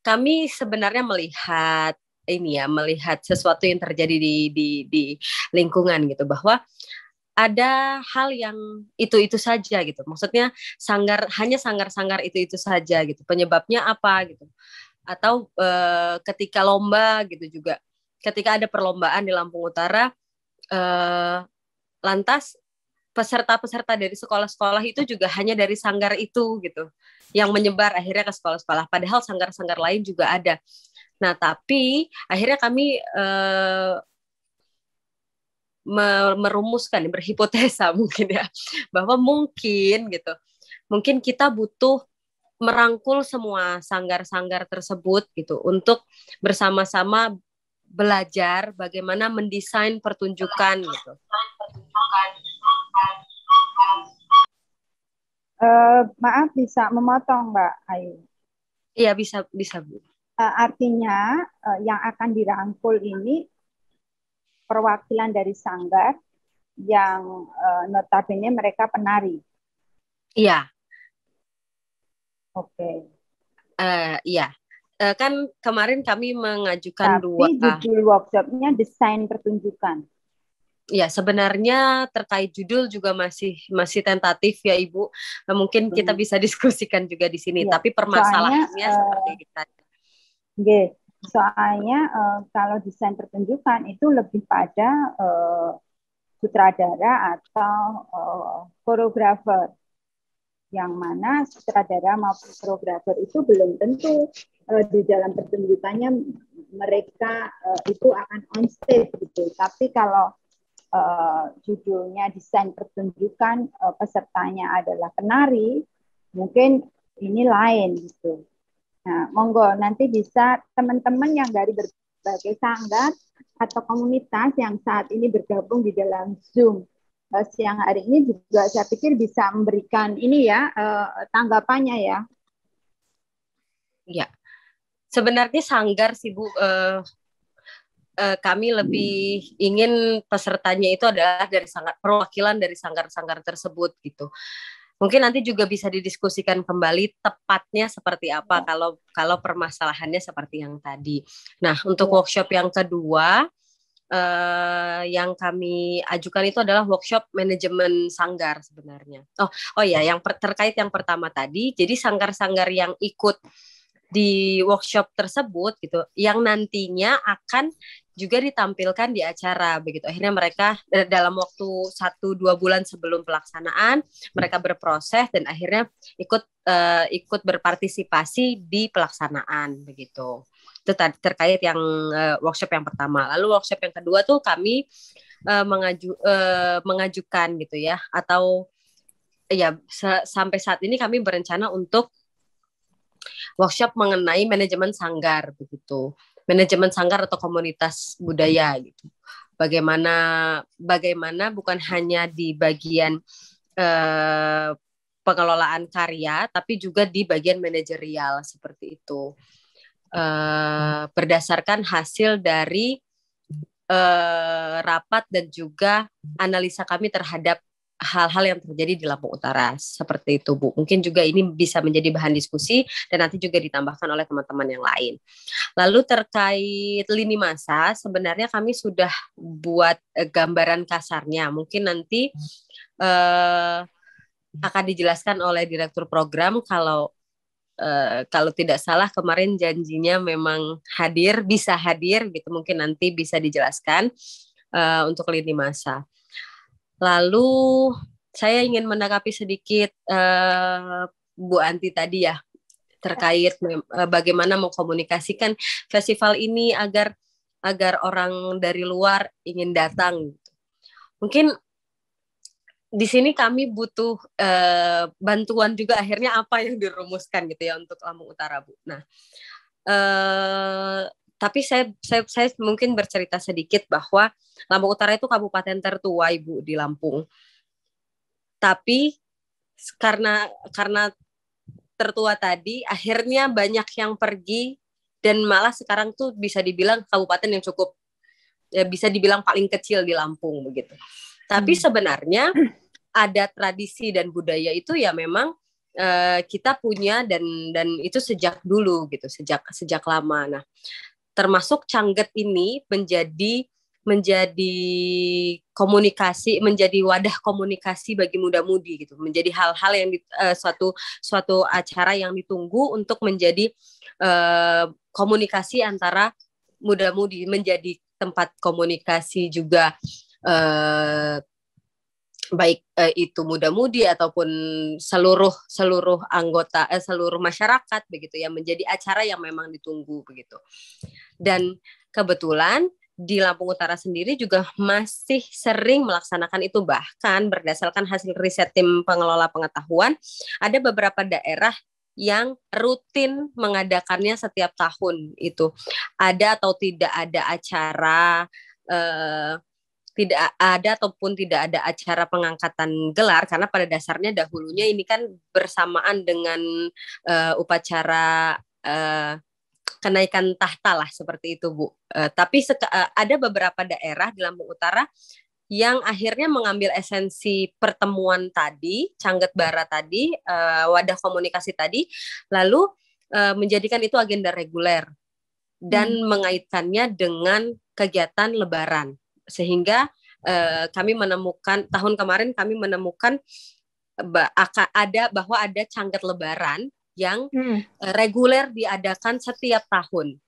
kami sebenarnya melihat ini ya melihat sesuatu yang terjadi di di di lingkungan gitu bahwa ada hal yang itu-itu saja gitu. Maksudnya sanggar hanya sanggar-sanggar itu-itu saja gitu. Penyebabnya apa gitu. Atau e, ketika lomba gitu juga. Ketika ada perlombaan di Lampung Utara e, lantas peserta-peserta dari sekolah-sekolah itu juga hanya dari sanggar itu gitu. Yang menyebar akhirnya ke sekolah-sekolah padahal sanggar-sanggar lain juga ada. Nah, tapi akhirnya kami e, merumuskan berhipotesa [LAUGHS] mungkin ya bahwa mungkin gitu mungkin kita butuh merangkul semua sanggar-sanggar tersebut gitu untuk bersama-sama belajar bagaimana mendesain pertunjukan gitu. Uh, maaf bisa memotong Mbak Ayu. Iya bisa bisa Bu. Uh, artinya uh, yang akan dirangkul ini perwakilan dari sanggar yang uh, notabene mereka penari. Iya. Oke. Okay. Uh, eh, iya. Uh, kan kemarin kami mengajukan Tapi dua. judul workshopnya desain pertunjukan. Ya sebenarnya terkait judul juga masih masih tentatif ya Ibu. Mungkin kita hmm. bisa [LAUGHS] diskusikan juga di sini. Ya. Tapi permasalahannya Soalnya, seperti kita. Uh, Soalnya uh, kalau desain pertunjukan itu lebih pada uh, sutradara atau uh, yang mana sutradara maupun koreografer itu belum tentu uh, di dalam pertunjukannya mereka uh, itu akan on stage gitu. Tapi kalau uh, judulnya desain pertunjukan uh, pesertanya adalah penari, mungkin ini lain gitu. Nah, monggo nanti bisa teman-teman yang dari berbagai sanggar atau komunitas yang saat ini bergabung di dalam Zoom eh, siang hari ini juga saya pikir bisa memberikan ini ya eh, tanggapannya ya. Ya, sebenarnya sanggar sih Bu uh, kami lebih ingin pesertanya itu adalah dari sanggar perwakilan dari sanggar-sanggar tersebut gitu. Mungkin nanti juga bisa didiskusikan kembali tepatnya seperti apa iya. kalau kalau permasalahannya seperti yang tadi. Nah, iya. untuk workshop yang kedua eh, yang kami ajukan itu adalah workshop manajemen sanggar sebenarnya. Oh, oh ya, yang per, terkait yang pertama tadi. Jadi sanggar-sanggar yang ikut di workshop tersebut gitu yang nantinya akan juga ditampilkan di acara begitu akhirnya mereka eh, dalam waktu satu dua bulan sebelum pelaksanaan mereka berproses dan akhirnya ikut uh, ikut berpartisipasi di pelaksanaan begitu itu terkait yang uh, workshop yang pertama lalu workshop yang kedua tuh kami uh, mengaju uh, mengajukan gitu ya atau ya sampai saat ini kami berencana untuk workshop mengenai manajemen sanggar begitu manajemen sanggar atau komunitas budaya gitu. Bagaimana bagaimana bukan hanya di bagian eh, pengelolaan karya tapi juga di bagian manajerial seperti itu. Eh, berdasarkan hasil dari eh, rapat dan juga analisa kami terhadap hal-hal yang terjadi di Lampung Utara seperti itu Bu. Mungkin juga ini bisa menjadi bahan diskusi dan nanti juga ditambahkan oleh teman-teman yang lain. Lalu terkait lini masa, sebenarnya kami sudah buat eh, gambaran kasarnya. Mungkin nanti eh, akan dijelaskan oleh direktur program kalau Uh, kalau tidak salah kemarin janjinya memang hadir bisa hadir gitu mungkin nanti bisa dijelaskan uh, untuk lini masa. Lalu saya ingin menanggapi sedikit uh, Bu Anti tadi ya terkait uh, bagaimana mengkomunikasikan festival ini agar agar orang dari luar ingin datang. Gitu. Mungkin di sini kami butuh uh, bantuan juga akhirnya apa yang dirumuskan gitu ya untuk Lampung Utara Bu. Nah, uh, tapi saya, saya saya mungkin bercerita sedikit bahwa Lampung Utara itu kabupaten tertua Ibu di Lampung. Tapi karena karena tertua tadi akhirnya banyak yang pergi dan malah sekarang tuh bisa dibilang kabupaten yang cukup ya bisa dibilang paling kecil di Lampung begitu. Tapi hmm. sebenarnya [CLEARS THROAT] ada tradisi dan budaya itu ya memang uh, kita punya dan dan itu sejak dulu gitu sejak sejak lama nah termasuk canggat ini menjadi menjadi komunikasi menjadi wadah komunikasi bagi muda-mudi gitu menjadi hal-hal yang di, uh, suatu suatu acara yang ditunggu untuk menjadi uh, komunikasi antara muda-mudi menjadi tempat komunikasi juga uh, baik eh, itu muda-mudi ataupun seluruh seluruh anggota eh, seluruh masyarakat begitu ya menjadi acara yang memang ditunggu begitu. Dan kebetulan di Lampung Utara sendiri juga masih sering melaksanakan itu bahkan berdasarkan hasil riset tim pengelola pengetahuan ada beberapa daerah yang rutin mengadakannya setiap tahun itu ada atau tidak ada acara eh, tidak ada ataupun tidak ada acara pengangkatan gelar karena pada dasarnya dahulunya ini kan bersamaan dengan uh, upacara uh, kenaikan tahta lah seperti itu Bu. Uh, tapi uh, ada beberapa daerah di Lampung Utara yang akhirnya mengambil esensi pertemuan tadi, Cangget barat tadi, uh, wadah komunikasi tadi, lalu uh, menjadikan itu agenda reguler dan hmm. mengaitkannya dengan kegiatan Lebaran sehingga eh, kami menemukan tahun kemarin kami menemukan ada bahwa ada canggat lebaran yang hmm. Eh, reguler diadakan setiap tahun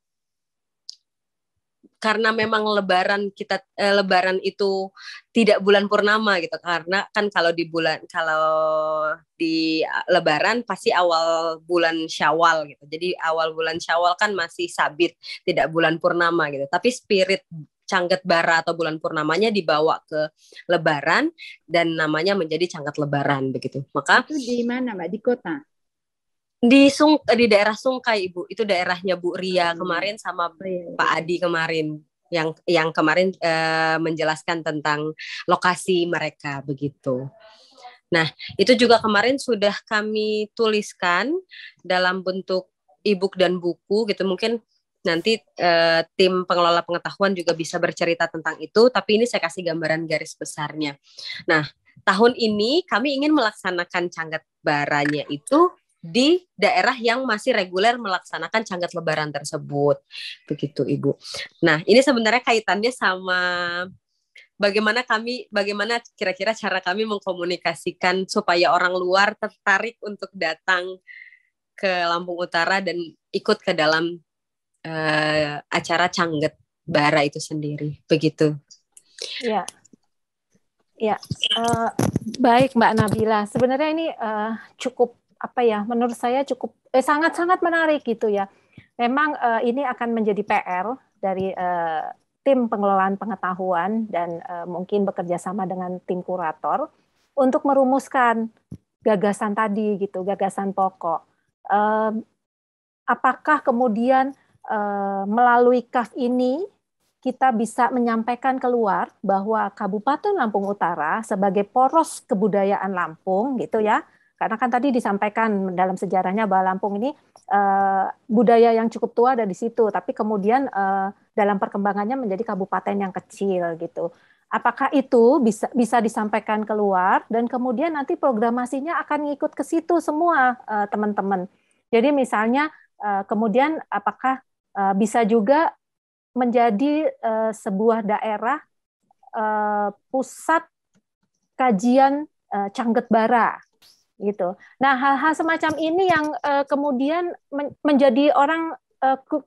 karena memang lebaran kita eh, lebaran itu tidak bulan purnama gitu karena kan kalau di bulan kalau di lebaran pasti awal bulan Syawal gitu. Jadi awal bulan Syawal kan masih sabit, tidak bulan purnama gitu. Tapi spirit Canggat Bara atau bulan purnamanya dibawa ke Lebaran dan namanya menjadi Canggat Lebaran begitu. Maka itu di mana Mbak? Di kota? di Sung di daerah Sungkai Ibu. Itu daerahnya Bu Ria oh, iya. kemarin sama oh, iya, iya. Pak Adi kemarin yang yang kemarin e, menjelaskan tentang lokasi mereka begitu. Nah, itu juga kemarin sudah kami tuliskan dalam bentuk e dan buku gitu. Mungkin nanti uh, tim pengelola pengetahuan juga bisa bercerita tentang itu, tapi ini saya kasih gambaran garis besarnya. Nah, tahun ini kami ingin melaksanakan canggat baranya itu di daerah yang masih reguler melaksanakan canggat lebaran tersebut. Begitu, Ibu. Nah, ini sebenarnya kaitannya sama bagaimana kami bagaimana kira-kira cara kami mengkomunikasikan supaya orang luar tertarik untuk datang ke Lampung Utara dan ikut ke dalam uh, acara Cangget Bara itu sendiri begitu. Ya. Ya, uh, baik Mbak Nabila. Sebenarnya ini uh, cukup apa ya? Menurut saya cukup eh, sangat-sangat menarik gitu ya. Memang uh, ini akan menjadi PR dari uh, tim pengelolaan pengetahuan dan uh, mungkin bekerja sama dengan tim kurator untuk merumuskan gagasan tadi gitu, gagasan pokok. Uh, apakah kemudian Eh, melalui CAF ini kita bisa menyampaikan keluar bahwa Kabupaten Lampung Utara sebagai poros kebudayaan Lampung gitu ya. Karena kan tadi disampaikan dalam sejarahnya bahwa Lampung ini uh, budaya yang cukup tua ada di situ, tapi kemudian uh, dalam perkembangannya menjadi kabupaten yang kecil gitu. Apakah itu bisa bisa disampaikan keluar dan kemudian nanti programasinya akan ngikut ke situ semua teman-teman. Uh, Jadi misalnya kemudian apakah Eh, bisa juga menjadi eh, sebuah daerah eh, pusat kajian Cangget Bara gitu. Nah, hal-hal semacam ini yang kemudian menjadi orang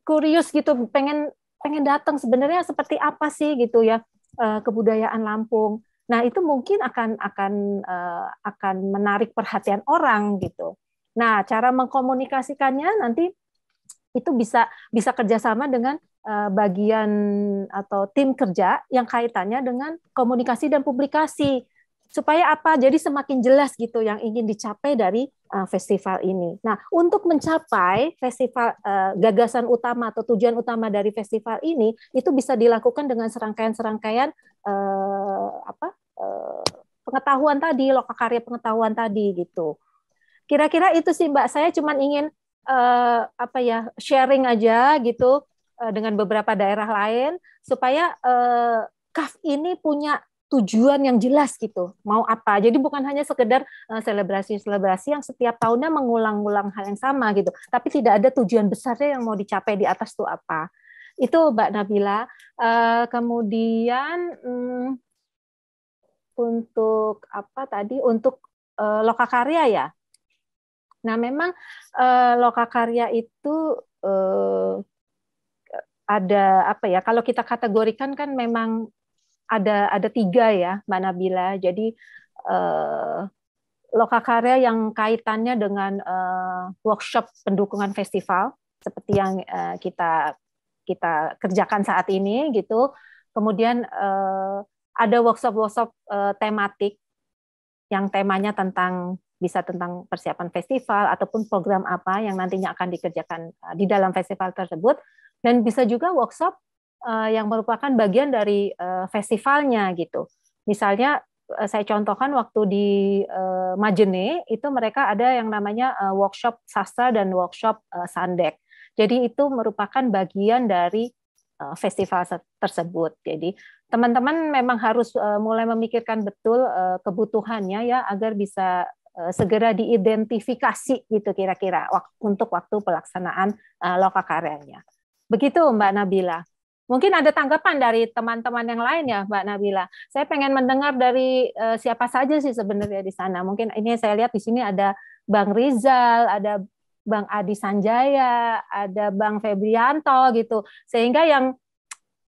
kurius gitu, pengen pengen datang sebenarnya seperti apa sih gitu ya kebudayaan Lampung. Nah, itu mungkin akan akan akan menarik perhatian orang gitu. Nah, cara mengkomunikasikannya nanti itu bisa bisa kerjasama dengan uh, bagian atau tim kerja yang kaitannya dengan komunikasi dan publikasi supaya apa jadi semakin jelas gitu yang ingin dicapai dari uh, festival ini. Nah, untuk mencapai festival uh, gagasan utama atau tujuan utama dari festival ini itu bisa dilakukan dengan serangkaian-serangkaian uh, apa uh, pengetahuan tadi, lokakarya pengetahuan tadi gitu. Kira-kira itu sih Mbak, saya cuma ingin uh, apa ya sharing aja gitu uh, dengan beberapa daerah lain supaya uh, kaf ini punya tujuan yang jelas gitu mau apa jadi bukan hanya sekedar selebrasi-selebrasi uh, yang setiap tahunnya mengulang-ulang hal yang sama gitu tapi tidak ada tujuan besarnya yang mau dicapai di atas tuh apa itu Mbak Nabila uh, kemudian um, untuk apa tadi untuk uh, lokakarya ya Nah, memang eh, lokakarya itu eh, ada apa ya? Kalau kita kategorikan kan memang ada ada tiga ya, Mbak Nabila. Jadi eh, lokakarya yang kaitannya dengan eh, workshop pendukungan festival seperti yang eh, kita kita kerjakan saat ini gitu. Kemudian eh, ada workshop-workshop eh, tematik yang temanya tentang bisa tentang persiapan festival ataupun program apa yang nantinya akan dikerjakan eh, di dalam festival tersebut dan bisa juga workshop eh, yang merupakan bagian dari eh, festivalnya gitu. Misalnya saya contohkan waktu di Majene itu mereka ada yang namanya workshop sastra dan workshop sandek. Jadi itu merupakan bagian dari festival tersebut. Jadi teman-teman memang harus mulai memikirkan betul kebutuhannya ya agar bisa Eh, segera diidentifikasi gitu kira-kira untuk waktu pelaksanaan eh, lokakaryanya Begitu Mbak Nabila. Mungkin ada tanggapan dari teman-teman yang lain ya Mbak Nabila. Saya pengen mendengar dari eh, siapa saja sih sebenarnya di sana. Mungkin ini saya lihat di sini ada Bang Rizal, ada Bang Adi Sanjaya, ada Bang Febrianto gitu. Sehingga yang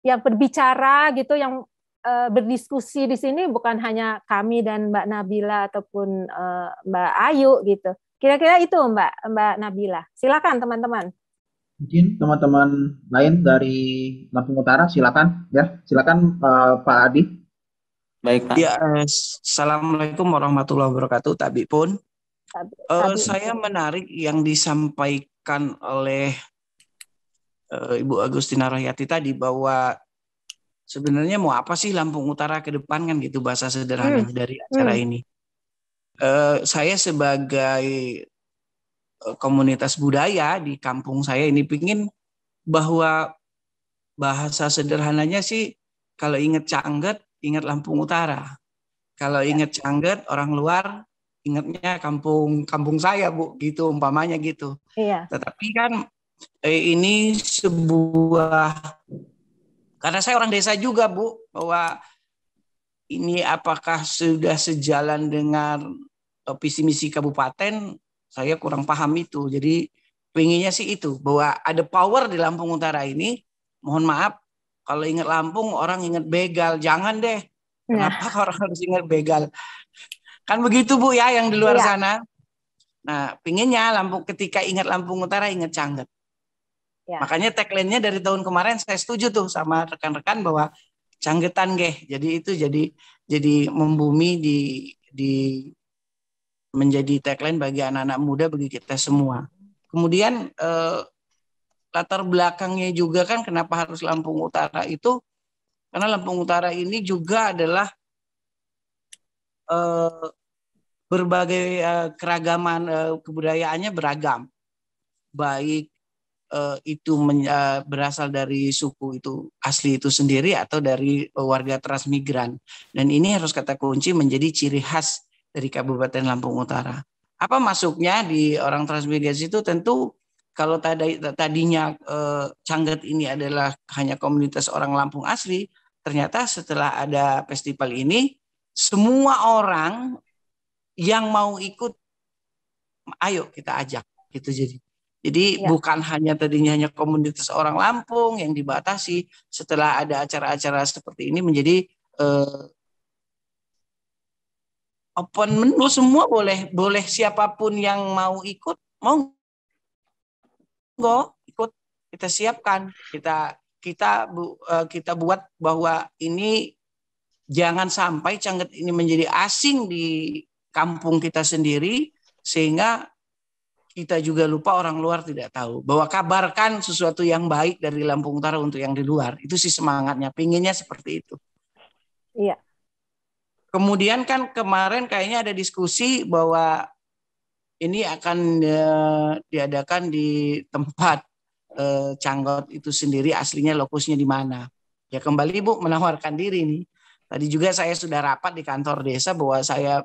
yang berbicara gitu yang Eh, berdiskusi di sini bukan hanya kami dan Mbak Nabila ataupun eh, Mbak Ayu gitu. Kira-kira itu Mbak Mbak Nabila. Silakan teman-teman. Mungkin teman-teman lain dari Lampung Utara silakan ya. Silakan eh, Pak Adi. Baik Pak. Ya, Assalamualaikum warahmatullahi wabarakatuh. Tabi pun. Tabi, tabi. Uh, saya menarik yang disampaikan oleh Ibu Agustina Rohyati tadi bahwa sebenarnya mau apa sih Lampung Utara ke depan kan gitu bahasa sederhana hmm. dari acara hmm. ini. Uh, saya sebagai eh, komunitas budaya di kampung saya ini pingin bahwa bahasa sederhananya sih kalau inget Cangget inget Lampung Utara. Kalau ya. inget Cangget orang luar ingetnya kampung kampung saya bu gitu umpamanya gitu. Iya. Tetapi kan eh, ini sebuah karena saya orang desa juga, Bu, bahwa ini apakah sudah sejalan dengan e, visi misi kabupaten? Saya kurang paham itu. Jadi pengennya sih itu bahwa ada power di Lampung Utara ini. Mohon maaf kalau ingat Lampung orang ingat begal, jangan deh. Nah. Kenapa [LAUGHS] orang harus ingat begal? Kan begitu Bu ya yang di luar ya. sana. Nah, pinginnya Lampung ketika ingat Lampung Utara ingat Canggat. Ya. Makanya tagline-nya dari tahun kemarin saya setuju tuh sama rekan-rekan bahwa canggetan geh. Jadi itu jadi jadi membumi di di menjadi tagline bagi anak-anak muda bagi kita semua. Kemudian eh, latar belakangnya juga kan kenapa harus Lampung Utara itu karena Lampung Utara ini juga adalah eh, berbagai eh, keragaman eh, kebudayaannya beragam baik uh, itu men, uh, berasal dari suku itu asli itu sendiri atau dari uh, warga transmigran. Dan ini harus kata kunci menjadi ciri khas dari Kabupaten Lampung Utara. Apa masuknya di orang transmigrasi itu tentu kalau tadi tadinya eh, Canggat ini adalah hanya komunitas orang Lampung asli, ternyata setelah ada festival ini semua orang yang mau ikut ayo kita ajak gitu jadi jadi ya. bukan hanya tadinya hanya komunitas orang Lampung yang dibatasi, setelah ada acara-acara seperti ini menjadi eh, open menu semua boleh boleh siapapun yang mau ikut mau go ikut kita siapkan kita kita bu, eh, kita buat bahwa ini jangan sampai canggat ini menjadi asing di kampung kita sendiri sehingga kita juga lupa orang luar tidak tahu bahwa kabarkan sesuatu yang baik dari Lampung Utara untuk yang di luar itu sih semangatnya pinginnya seperti itu iya kemudian kan kemarin kayaknya ada diskusi bahwa ini akan eh, diadakan di tempat eh, Canggot itu sendiri aslinya lokusnya di mana ya kembali Bu menawarkan diri nih tadi juga saya sudah rapat di kantor desa bahwa saya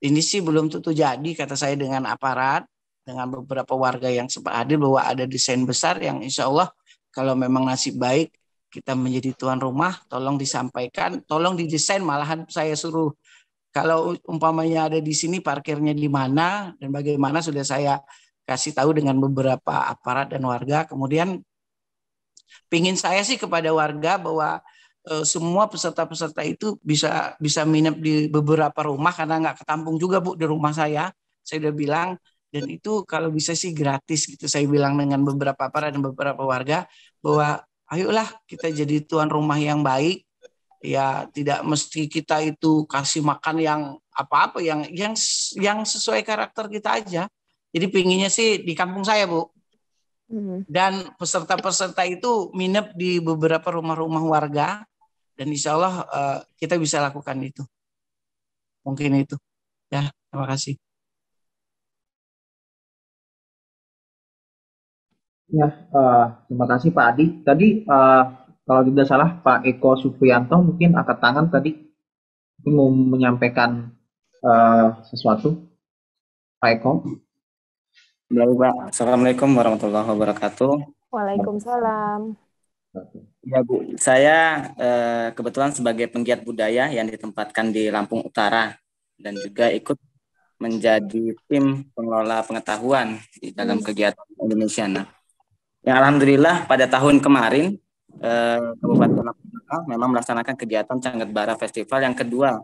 ini sih belum tentu jadi kata saya dengan aparat dengan beberapa warga yang sempat hadir bahwa ada desain besar yang insya Allah kalau memang nasib baik kita menjadi tuan rumah, tolong disampaikan, tolong didesain malahan saya suruh kalau umpamanya ada di sini parkirnya di mana dan bagaimana sudah saya kasih tahu dengan beberapa aparat dan warga. Kemudian pingin saya sih kepada warga bahwa e, semua peserta-peserta itu bisa bisa minap di beberapa rumah karena nggak ketampung juga bu di rumah saya. Saya sudah bilang dan itu kalau bisa sih gratis gitu saya bilang dengan beberapa para dan beberapa warga bahwa ayolah kita jadi tuan rumah yang baik ya tidak mesti kita itu kasih makan yang apa-apa yang yang yang sesuai karakter kita aja jadi pinginnya sih di kampung saya bu hmm. dan peserta-peserta itu minep di beberapa rumah-rumah warga dan insya Allah eh, kita bisa lakukan itu mungkin itu ya terima kasih Ya, uh, terima kasih Pak Adi. Tadi uh, kalau tidak salah Pak Eko Supriyanto mungkin angkat tangan tadi mau menyampaikan uh, sesuatu. Pak Eko. Halo Pak. Assalamualaikum warahmatullahi wabarakatuh. Waalaikumsalam. Ya Bu, saya eh, kebetulan sebagai penggiat budaya yang ditempatkan di Lampung Utara dan juga ikut menjadi tim pengelola pengetahuan di dalam hmm. kegiatan Indonesia. Nah, Ya, Alhamdulillah pada tahun kemarin eh, Kabupaten Lampung memang melaksanakan kegiatan Canggat Bara Festival yang kedua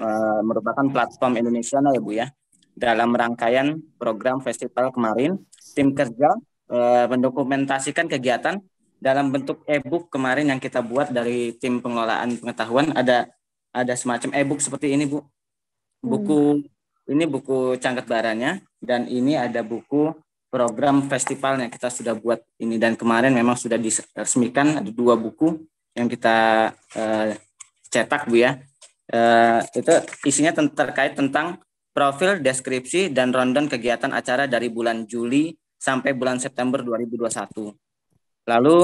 eh, merupakan platform Indonesia ya Bu ya. Dalam rangkaian program festival kemarin, tim kerja eh, mendokumentasikan kegiatan dalam bentuk e-book kemarin yang kita buat dari tim pengelolaan pengetahuan ada ada semacam e-book seperti ini Bu. Buku hmm. ini buku Canggat Baranya dan ini ada buku program festivalnya kita sudah buat ini dan kemarin memang sudah diresmikan ada dua buku yang kita uh, cetak bu ya uh, itu isinya ten terkait tentang profil deskripsi dan rundown kegiatan acara dari bulan Juli sampai bulan September 2021 lalu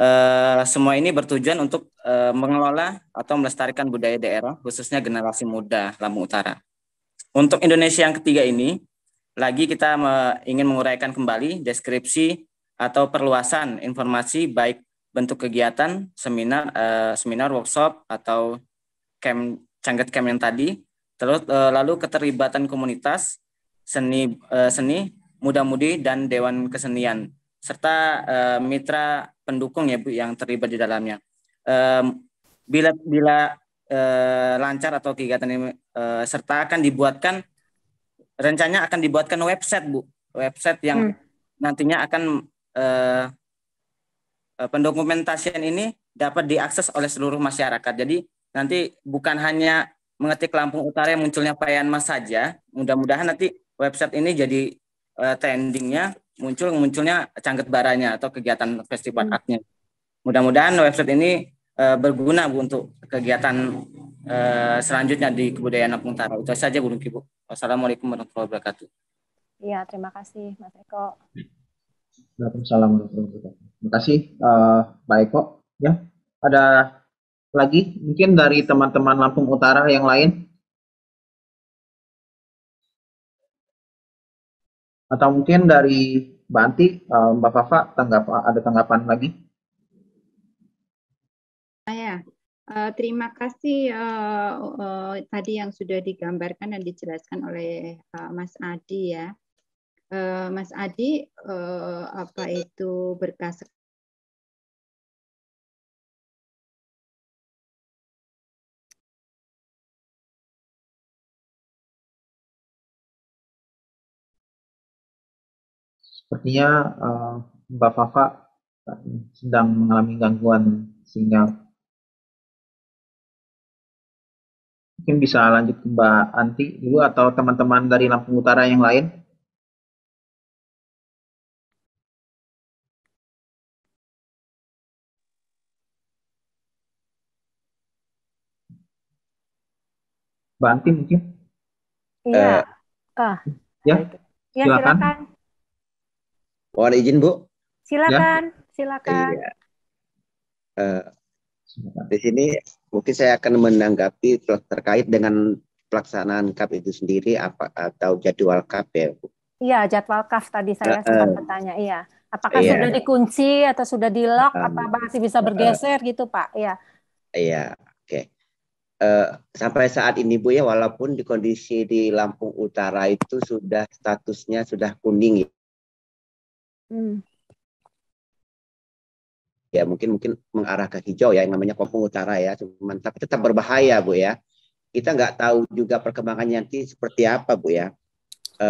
uh, semua ini bertujuan untuk uh, mengelola atau melestarikan budaya daerah khususnya generasi muda Lampung Utara untuk Indonesia yang ketiga ini lagi kita me ingin menguraikan kembali deskripsi atau perluasan informasi baik bentuk kegiatan, seminar, uh, seminar workshop atau camp cangket camp yang tadi, terus uh, lalu keterlibatan komunitas, seni uh, seni, muda-mudi dan dewan kesenian serta uh, mitra pendukung ya Bu yang terlibat di dalamnya. bila bila uh, lancar atau kegiatan ini uh, serta akan dibuatkan rencananya akan dibuatkan website bu website yang hmm. nantinya akan uh, pendokumentasian ini dapat diakses oleh seluruh masyarakat jadi nanti bukan hanya mengetik Lampung Utara yang munculnya Payan Mas saja mudah-mudahan nanti website ini jadi uh, trendingnya muncul munculnya Cangget Baranya atau kegiatan festival hmm. artnya mudah-mudahan website ini uh, berguna bu untuk kegiatan Eh, selanjutnya di kebudayaan Lampung Utara. Itu saja Bu Ibu. Wassalamualaikum warahmatullahi wabarakatuh. Iya, terima kasih Mas Eko. Waalaikumsalam warahmatullahi wabarakatuh. Terima kasih uh, Pak Eko. Ya, ada lagi mungkin dari teman-teman Lampung Utara yang lain? Atau mungkin dari Banti, uh, eh, Mbak Fafa, tanggap, ada tanggapan lagi? Uh, terima kasih uh, uh, tadi yang sudah digambarkan dan dijelaskan oleh uh, Mas Adi ya. Uh, Mas Adi uh, apa itu berkas Sepertinya uh, Mbak Fafa sedang mengalami gangguan sinyal. mungkin bisa lanjut ke Mbak Anti dulu atau teman-teman dari Lampung Utara yang lain. Mbak Anti mungkin? Iya. Uh, Ya, ya silakan. Mohon izin Bu. Silakan, ya. silakan. Iya. Uh, di sini Mungkin saya akan menanggapi terkait dengan pelaksanaan Cup itu sendiri apa atau jadwal Cup ya, Bu. Iya, jadwal Cup tadi saya uh, sempat bertanya, iya. Apakah iya. sudah dikunci atau sudah di-lock um, apa masih bisa bergeser uh, gitu, Pak? Iya. Iya, oke. Okay. Uh, eh, sampai saat ini Bu ya walaupun di kondisi di Lampung Utara itu sudah statusnya sudah kuning ya. Hmm ya mungkin mungkin mengarah ke hijau ya yang namanya Kampung Utara ya cuman tapi tetap berbahaya bu ya kita nggak tahu juga perkembangannya nanti seperti apa bu ya e,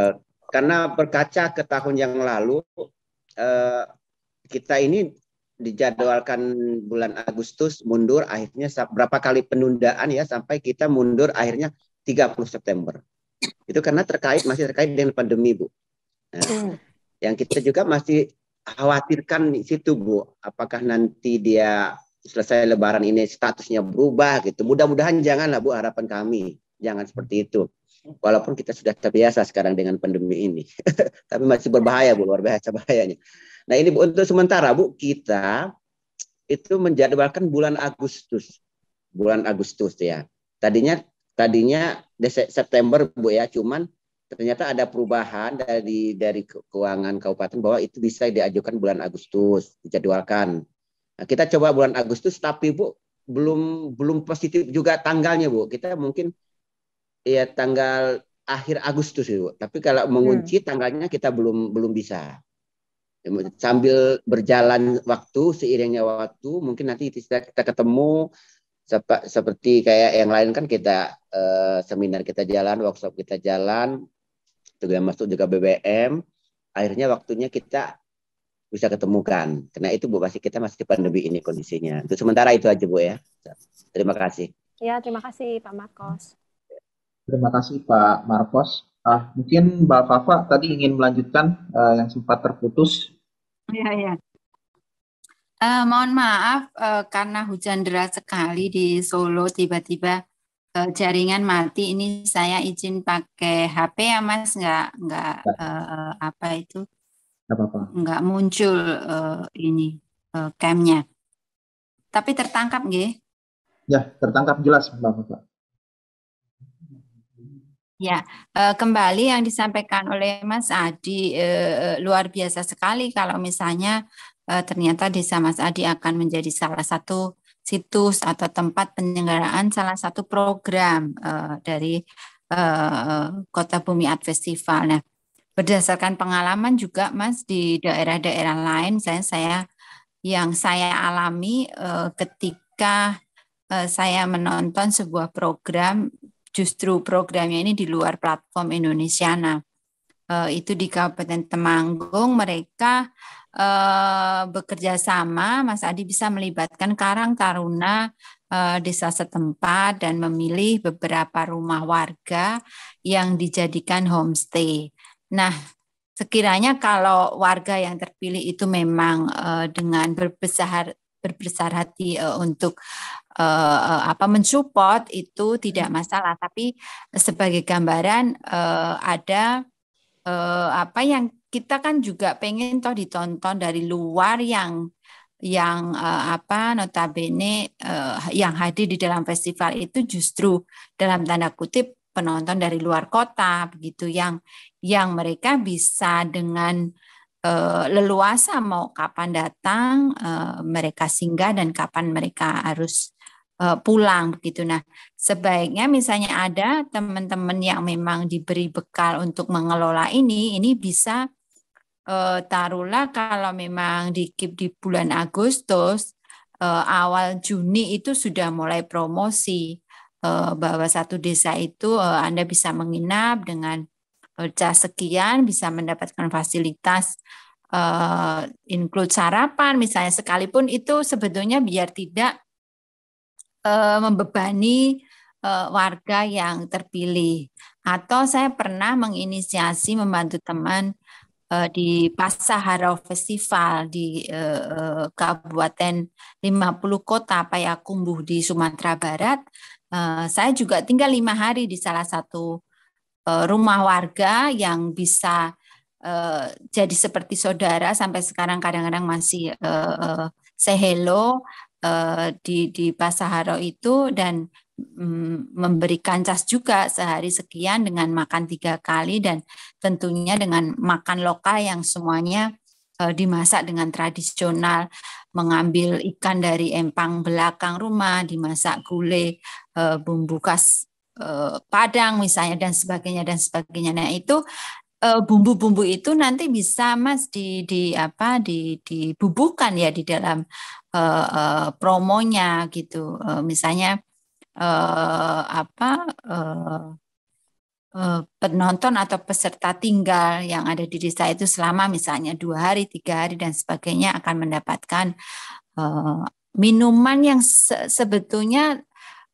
karena berkaca ke tahun yang lalu e, kita ini dijadwalkan bulan Agustus mundur akhirnya berapa kali penundaan ya sampai kita mundur akhirnya 30 September itu karena terkait masih terkait dengan pandemi bu nah, hmm. yang kita juga masih khawatirkan di situ Bu. Apakah nanti dia selesai lebaran ini statusnya berubah gitu. Mudah-mudahan janganlah Bu harapan kami. Jangan seperti itu. Walaupun kita sudah terbiasa sekarang dengan pandemi ini. [LAUGHS] Tapi masih berbahaya Bu, luar biasa bahayanya. Nah ini Bu, untuk sementara Bu, kita itu menjadwalkan bulan Agustus. Bulan Agustus ya. Tadinya tadinya September Bu ya, cuman ternyata ada perubahan dari dari keuangan kabupaten bahwa itu bisa diajukan bulan Agustus dijadwalkan. Nah, kita coba bulan Agustus tapi Bu belum belum positif juga tanggalnya Bu. Kita mungkin ya tanggal akhir Agustus Bu. Tapi kalau hmm. mengunci hmm. tanggalnya kita belum belum bisa. Ya, sambil berjalan waktu seiringnya waktu mungkin nanti kita, kita ketemu seperti kayak yang lain kan kita eh, seminar kita jalan, workshop kita jalan, juga masuk juga BBM, akhirnya waktunya kita bisa ketemukan. Karena itu Bu masih kita masih pandemi ini kondisinya. Untuk sementara itu aja Bu ya. Terima kasih. Ya, terima kasih Pak Marcos Terima kasih Pak Marcos Ah, mungkin Mbak Fafa tadi ingin melanjutkan uh, yang sempat terputus. Iya, iya. Uh, mohon maaf uh, karena hujan deras sekali di Solo tiba-tiba Eh, jaringan mati ini saya izin pakai HP ya Mas nggak nggak uh, apa itu apa-apa nggak muncul uh, ini uh, camnya tapi tertangkap nggih ya tertangkap jelas Mbak Ya, kembali yang disampaikan oleh Mas Adi luar biasa sekali kalau misalnya ternyata desa Mas Adi akan menjadi salah satu situs atau tempat penyelenggaraan salah satu program uh, dari uh, Kota Bumi Art Festival. Nah, berdasarkan pengalaman juga Mas di daerah-daerah lain, misalnya saya yang saya alami uh, ketika uh, saya menonton sebuah program, justru programnya ini di luar platform Nah, Uh, itu di Kabupaten Temanggung mereka Eh, bekerja sama, Mas Adi bisa melibatkan Karang Taruna uh, desa setempat dan memilih beberapa rumah warga yang dijadikan homestay. Nah, sekiranya kalau warga yang terpilih itu memang eh, dengan berbesar berbesar hati untuk apa mensupport itu tidak hmm. masalah tapi sebagai gambaran ada apa yang kita kan juga pengen toh ditonton dari luar yang yang uh, apa notabene uh, yang hadir di dalam festival itu justru dalam tanda kutip penonton dari luar kota begitu yang yang mereka bisa dengan uh, leluasa mau kapan datang uh, mereka singgah dan kapan mereka harus pulang begitu nah sebaiknya misalnya ada teman-teman yang memang diberi bekal untuk mengelola ini ini bisa eh, taruhlah kalau memang dikip di bulan Agustus eh, awal Juni itu sudah mulai promosi eh, bahwa satu desa itu eh, Anda bisa menginap dengan pecah sekian bisa mendapatkan fasilitas uh, include sarapan misalnya sekalipun itu sebetulnya biar tidak uh, membebani uh, warga yang terpilih atau saya pernah menginisiasi membantu teman Eh, di Pasaharo Festival di uh, Kabupaten 50 Kota Payakumbuh di Sumatera Barat. Uh, saya juga tinggal lima hari di salah satu uh, rumah warga yang bisa uh, jadi seperti saudara sampai sekarang kadang-kadang masih uh, uh, say uh, di di Pasaharo itu dan Mm, memberikan cas juga sehari sekian dengan makan tiga kali dan tentunya dengan makan lokal yang semuanya eh, dimasak dengan tradisional mengambil ikan dari empang belakang rumah dimasak gulai eh, bumbu khas eh, Padang misalnya dan sebagainya dan sebagainya nah itu bumbu-bumbu itu nanti bisa mas di di apa di dibubuhkan ya di dalam uh, uh, promonya gitu uh, misalnya uh, apa uh, uh, penonton atau peserta tinggal yang ada di desa itu selama misalnya dua hari, tiga hari dan sebagainya akan mendapatkan uh, minuman yang se sebetulnya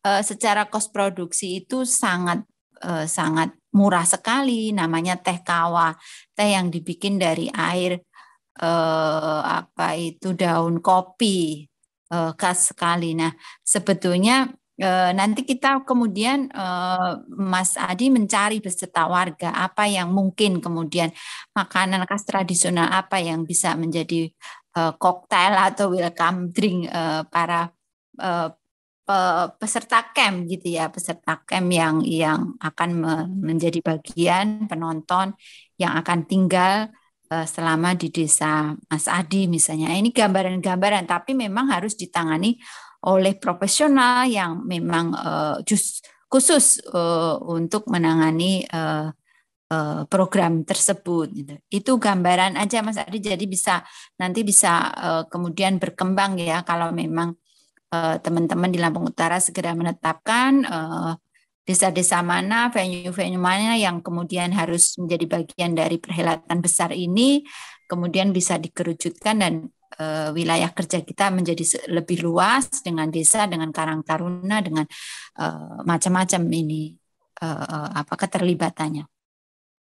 uh, secara kos produksi itu sangat uh, sangat murah sekali. Namanya teh kawa, teh yang dibikin dari air uh, apa itu daun kopi eh, khas sekali. Nah sebetulnya Eh, nanti kita kemudian eh, Mas Adi mencari beserta warga apa yang mungkin kemudian makanan khas tradisional apa yang bisa menjadi eh, koktail atau welcome drink para peserta camp gitu ya peserta camp yang yang akan menjadi bagian penonton yang akan tinggal selama di desa Mas Adi misalnya ini gambaran-gambaran tapi memang harus ditangani oleh profesional yang memang uh, eh, just khusus uh, untuk menangani uh, uh, program tersebut. Gitu. Itu gambaran aja Mas Adi. Jadi bisa nanti bisa uh, kemudian berkembang ya kalau memang teman-teman uh, di Lampung Utara segera menetapkan desa-desa mana, venue-venue mana yang kemudian harus menjadi bagian dari perhelatan besar ini, kemudian bisa dikerucutkan dan uh, wilayah kerja kita menjadi lebih luas dengan desa, dengan Karang Taruna, dengan uh, macam-macam ini uh, apa keterlibatannya.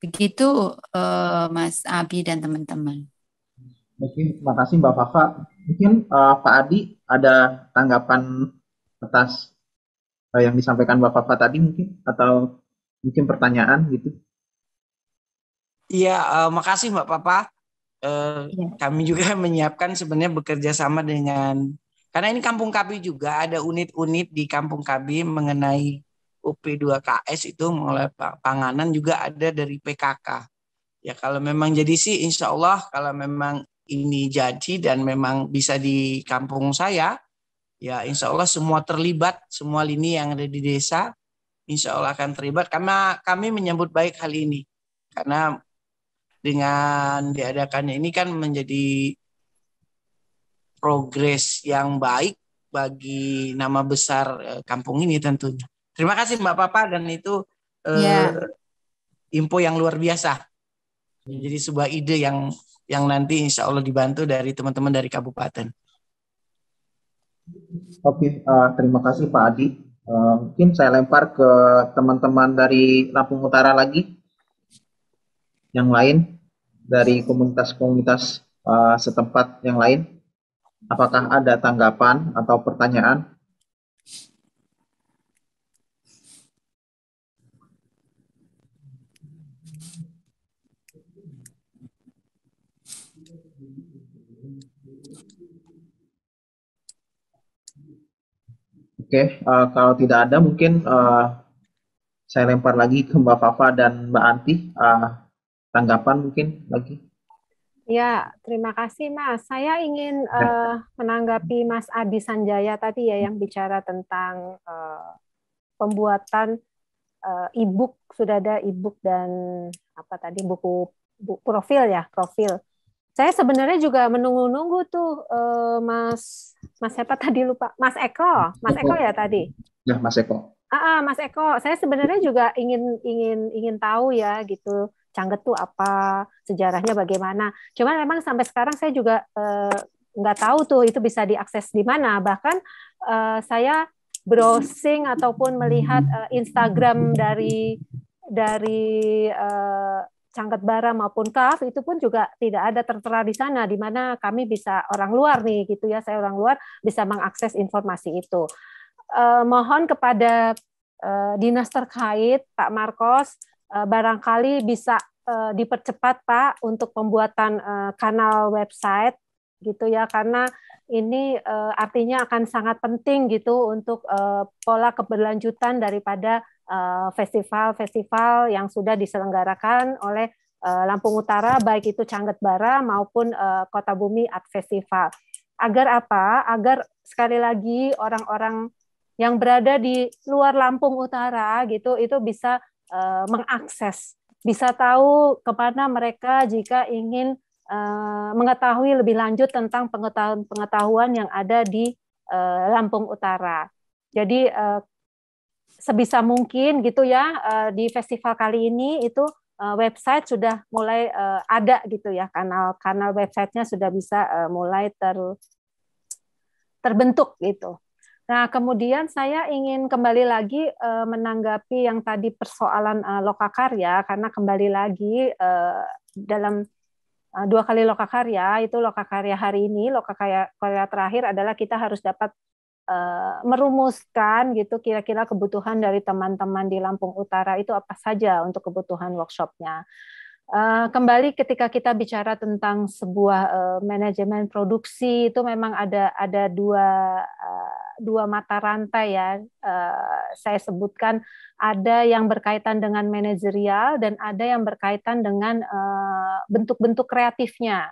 Begitu Mas Abi dan teman-teman. mungkin terima kasih Mbak Fafa. Mungkin uh, Pak Adi ada tanggapan atas uh, yang disampaikan Mbak Fafa tadi mungkin atau mungkin pertanyaan gitu. Iya, uh, makasih Mbak Papa. Eh, iya. kami juga [LAUGHS] menyiapkan sebenarnya bekerja sama dengan karena ini Kampung Kabi juga ada unit-unit di Kampung Kabi mengenai UP2KS itu mulai panganan juga ada dari PKK. Ya kalau memang jadi sih insya Allah kalau memang ini jadi dan memang bisa di kampung saya, ya insya Allah semua terlibat, semua lini yang ada di desa, insya Allah akan terlibat. Karena kami menyambut baik hal ini. Karena dengan diadakannya ini kan menjadi progres yang baik bagi nama besar eh, kampung ini tentunya. Terima kasih Mbak Papa dan itu yeah. eh, ya. info yang luar biasa. Jadi sebuah ide yang yang nanti insya Allah dibantu dari teman-teman dari kabupaten. Oke, uh, terima kasih Pak Adi. Uh, mungkin saya lempar ke teman-teman dari Lampung Utara lagi. Yang lain dari komunitas-komunitas uh, setempat yang lain? Apakah ada tanggapan atau pertanyaan? Oke, okay, uh, eh, kalau tidak ada mungkin uh, saya lempar lagi ke Mbak Fafa dan Mbak Anti. Uh, tanggapan mungkin lagi? Ya, terima kasih Mas. Saya ingin ya. uh, menanggapi Mas Adi Sanjaya tadi ya yang bicara tentang uh, pembuatan uh, e-book sudah ada e-book dan apa tadi buku buku profil ya, profil. Saya sebenarnya juga menunggu-nunggu tuh uh, Mas Mas siapa tadi lupa? Mas Eko, Mas Eko, ya tadi. Ya, Mas Eko. ah, ah Mas Eko, saya sebenarnya juga ingin ingin ingin tahu ya gitu Cangget tuh apa, sejarahnya bagaimana. Cuman memang sampai sekarang saya juga nggak eh, nggak tahu tuh itu bisa diakses di mana. Bahkan uh, saya browsing ataupun melihat uh, Instagram dari dari uh, Bara maupun KAF itu pun juga tidak ada tertera di sana di mana kami bisa orang luar nih gitu ya saya orang luar bisa mengakses informasi itu. Eh, mohon kepada eh, dinas terkait Pak Marcos. Eh, barangkali bisa eh, dipercepat Pak untuk pembuatan eh, kanal website gitu ya karena ini artinya akan sangat penting gitu untuk pola keberlanjutan daripada festival-festival yang sudah diselenggarakan oleh Lampung Utara baik itu Canggat Bara maupun Kota Bumi Art Festival. Agar apa? Agar sekali lagi orang-orang yang berada di luar Lampung Utara gitu itu bisa uh, mengakses, bisa tahu kepada mereka jika ingin uh, mengetahui lebih lanjut tentang pengetahuan-pengetahuan yang ada di uh, Lampung Utara. Jadi uh, sebisa mungkin gitu ya uh, di festival kali ini itu uh, website sudah mulai uh, ada gitu ya kanal-kanal websitenya sudah bisa uh, mulai ter terbentuk gitu. Nah, kemudian saya ingin kembali lagi uh, menanggapi yang tadi persoalan uh, eh, lokakarya karena kembali lagi uh, dalam uh, dua kali lokakarya itu lokakarya hari ini, lokakarya karya terakhir adalah kita harus dapat uh, merumuskan gitu kira-kira kebutuhan dari teman-teman di Lampung Utara itu apa saja untuk kebutuhan workshopnya. Eh, kembali ketika kita bicara tentang sebuah uh, manajemen produksi itu memang ada ada dua uh, dua mata rantai ya uh, saya sebutkan ada yang berkaitan dengan manajerial dan ada yang berkaitan dengan bentuk-bentuk uh, kreatifnya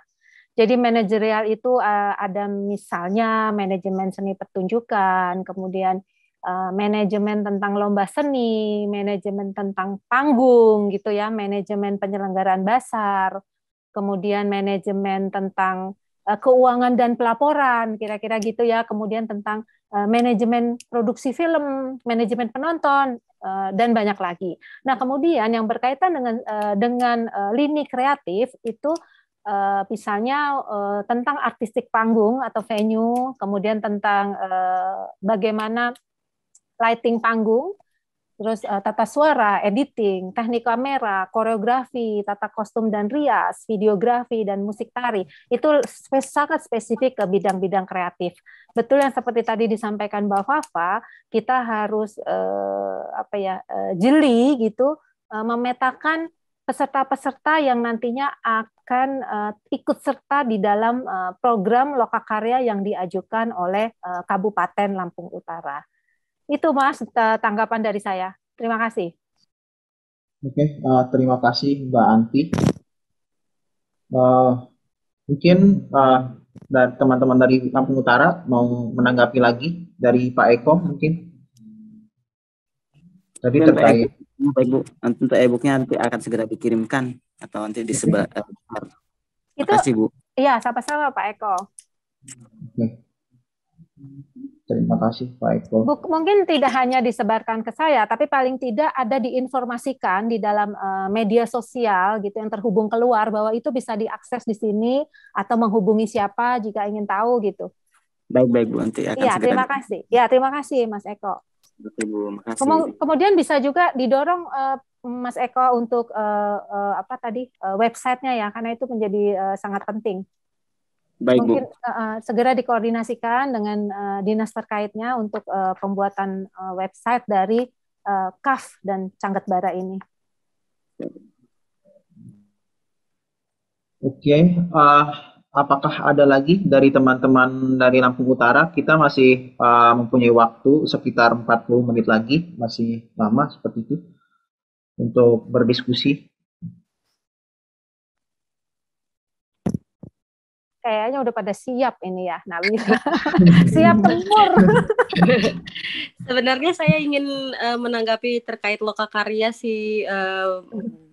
jadi manajerial itu uh, ada misalnya manajemen seni pertunjukan kemudian Eh, manajemen tentang lomba seni, manajemen tentang panggung gitu ya, manajemen penyelenggaraan basar, kemudian manajemen tentang eh, keuangan dan pelaporan, kira-kira gitu ya, kemudian tentang eh, manajemen produksi film, manajemen penonton dan banyak lagi. Nah, kemudian yang berkaitan dengan dengan lini kreatif itu misalnya tentang artistik panggung atau venue, kemudian tentang bagaimana lighting panggung, terus uh, tata suara, editing, teknik kamera, koreografi, tata kostum dan rias, videografi dan musik tari. Itu spes sangat spesifik ke bidang-bidang kreatif. Betul yang seperti tadi disampaikan Mbak Fafa, kita harus uh, apa ya, uh, jeli gitu uh, memetakan peserta-peserta yang nantinya akan uh, ikut serta di dalam uh, program lokakarya yang diajukan oleh uh, Kabupaten Lampung Utara. Itu Mas tanggapan dari saya. Terima kasih. Oke, okay, uh, eh, terima kasih Mbak Anti. Uh, mungkin uh, eh, dari teman-teman dari Lampung Utara mau menanggapi lagi dari Pak Eko mungkin. Tadi terkait. Baik Bu, untuk e-booknya nanti akan segera dikirimkan atau nanti di sebelah. Itu, Makasih Bu. Iya, sama-sama Pak Eko. Okay. Terima kasih Pak Eko. Mungkin tidak hanya disebarkan ke saya, tapi paling tidak ada diinformasikan di dalam eh, media sosial gitu yang terhubung keluar bahwa itu bisa diakses di sini atau menghubungi siapa jika ingin tahu gitu. Baik baik Bu Nanti akan ya, segera. terima kasih. Ya terima kasih Mas Eko. Terima kasih. Kemudian bisa juga didorong eh, Mas Eko untuk uh, uh, apa tadi uh, websitenya ya karena itu menjadi sangat penting. Baik, Mungkin Bu. Uh, eh, eh, segera dikoordinasikan dengan uh, dinas terkaitnya untuk uh, pembuatan uh, website dari uh, KAF dan Canggat Bara ini. Oke, okay. uh, apakah ada lagi dari teman-teman dari Lampung Utara? Kita masih uh, mempunyai waktu sekitar 40 menit lagi, masih lama seperti itu untuk berdiskusi. kayaknya udah pada siap ini ya, Nawira. [LAUGHS] siap tempur. [LAUGHS] Sebenarnya saya ingin uh, menanggapi terkait loka karya si uh,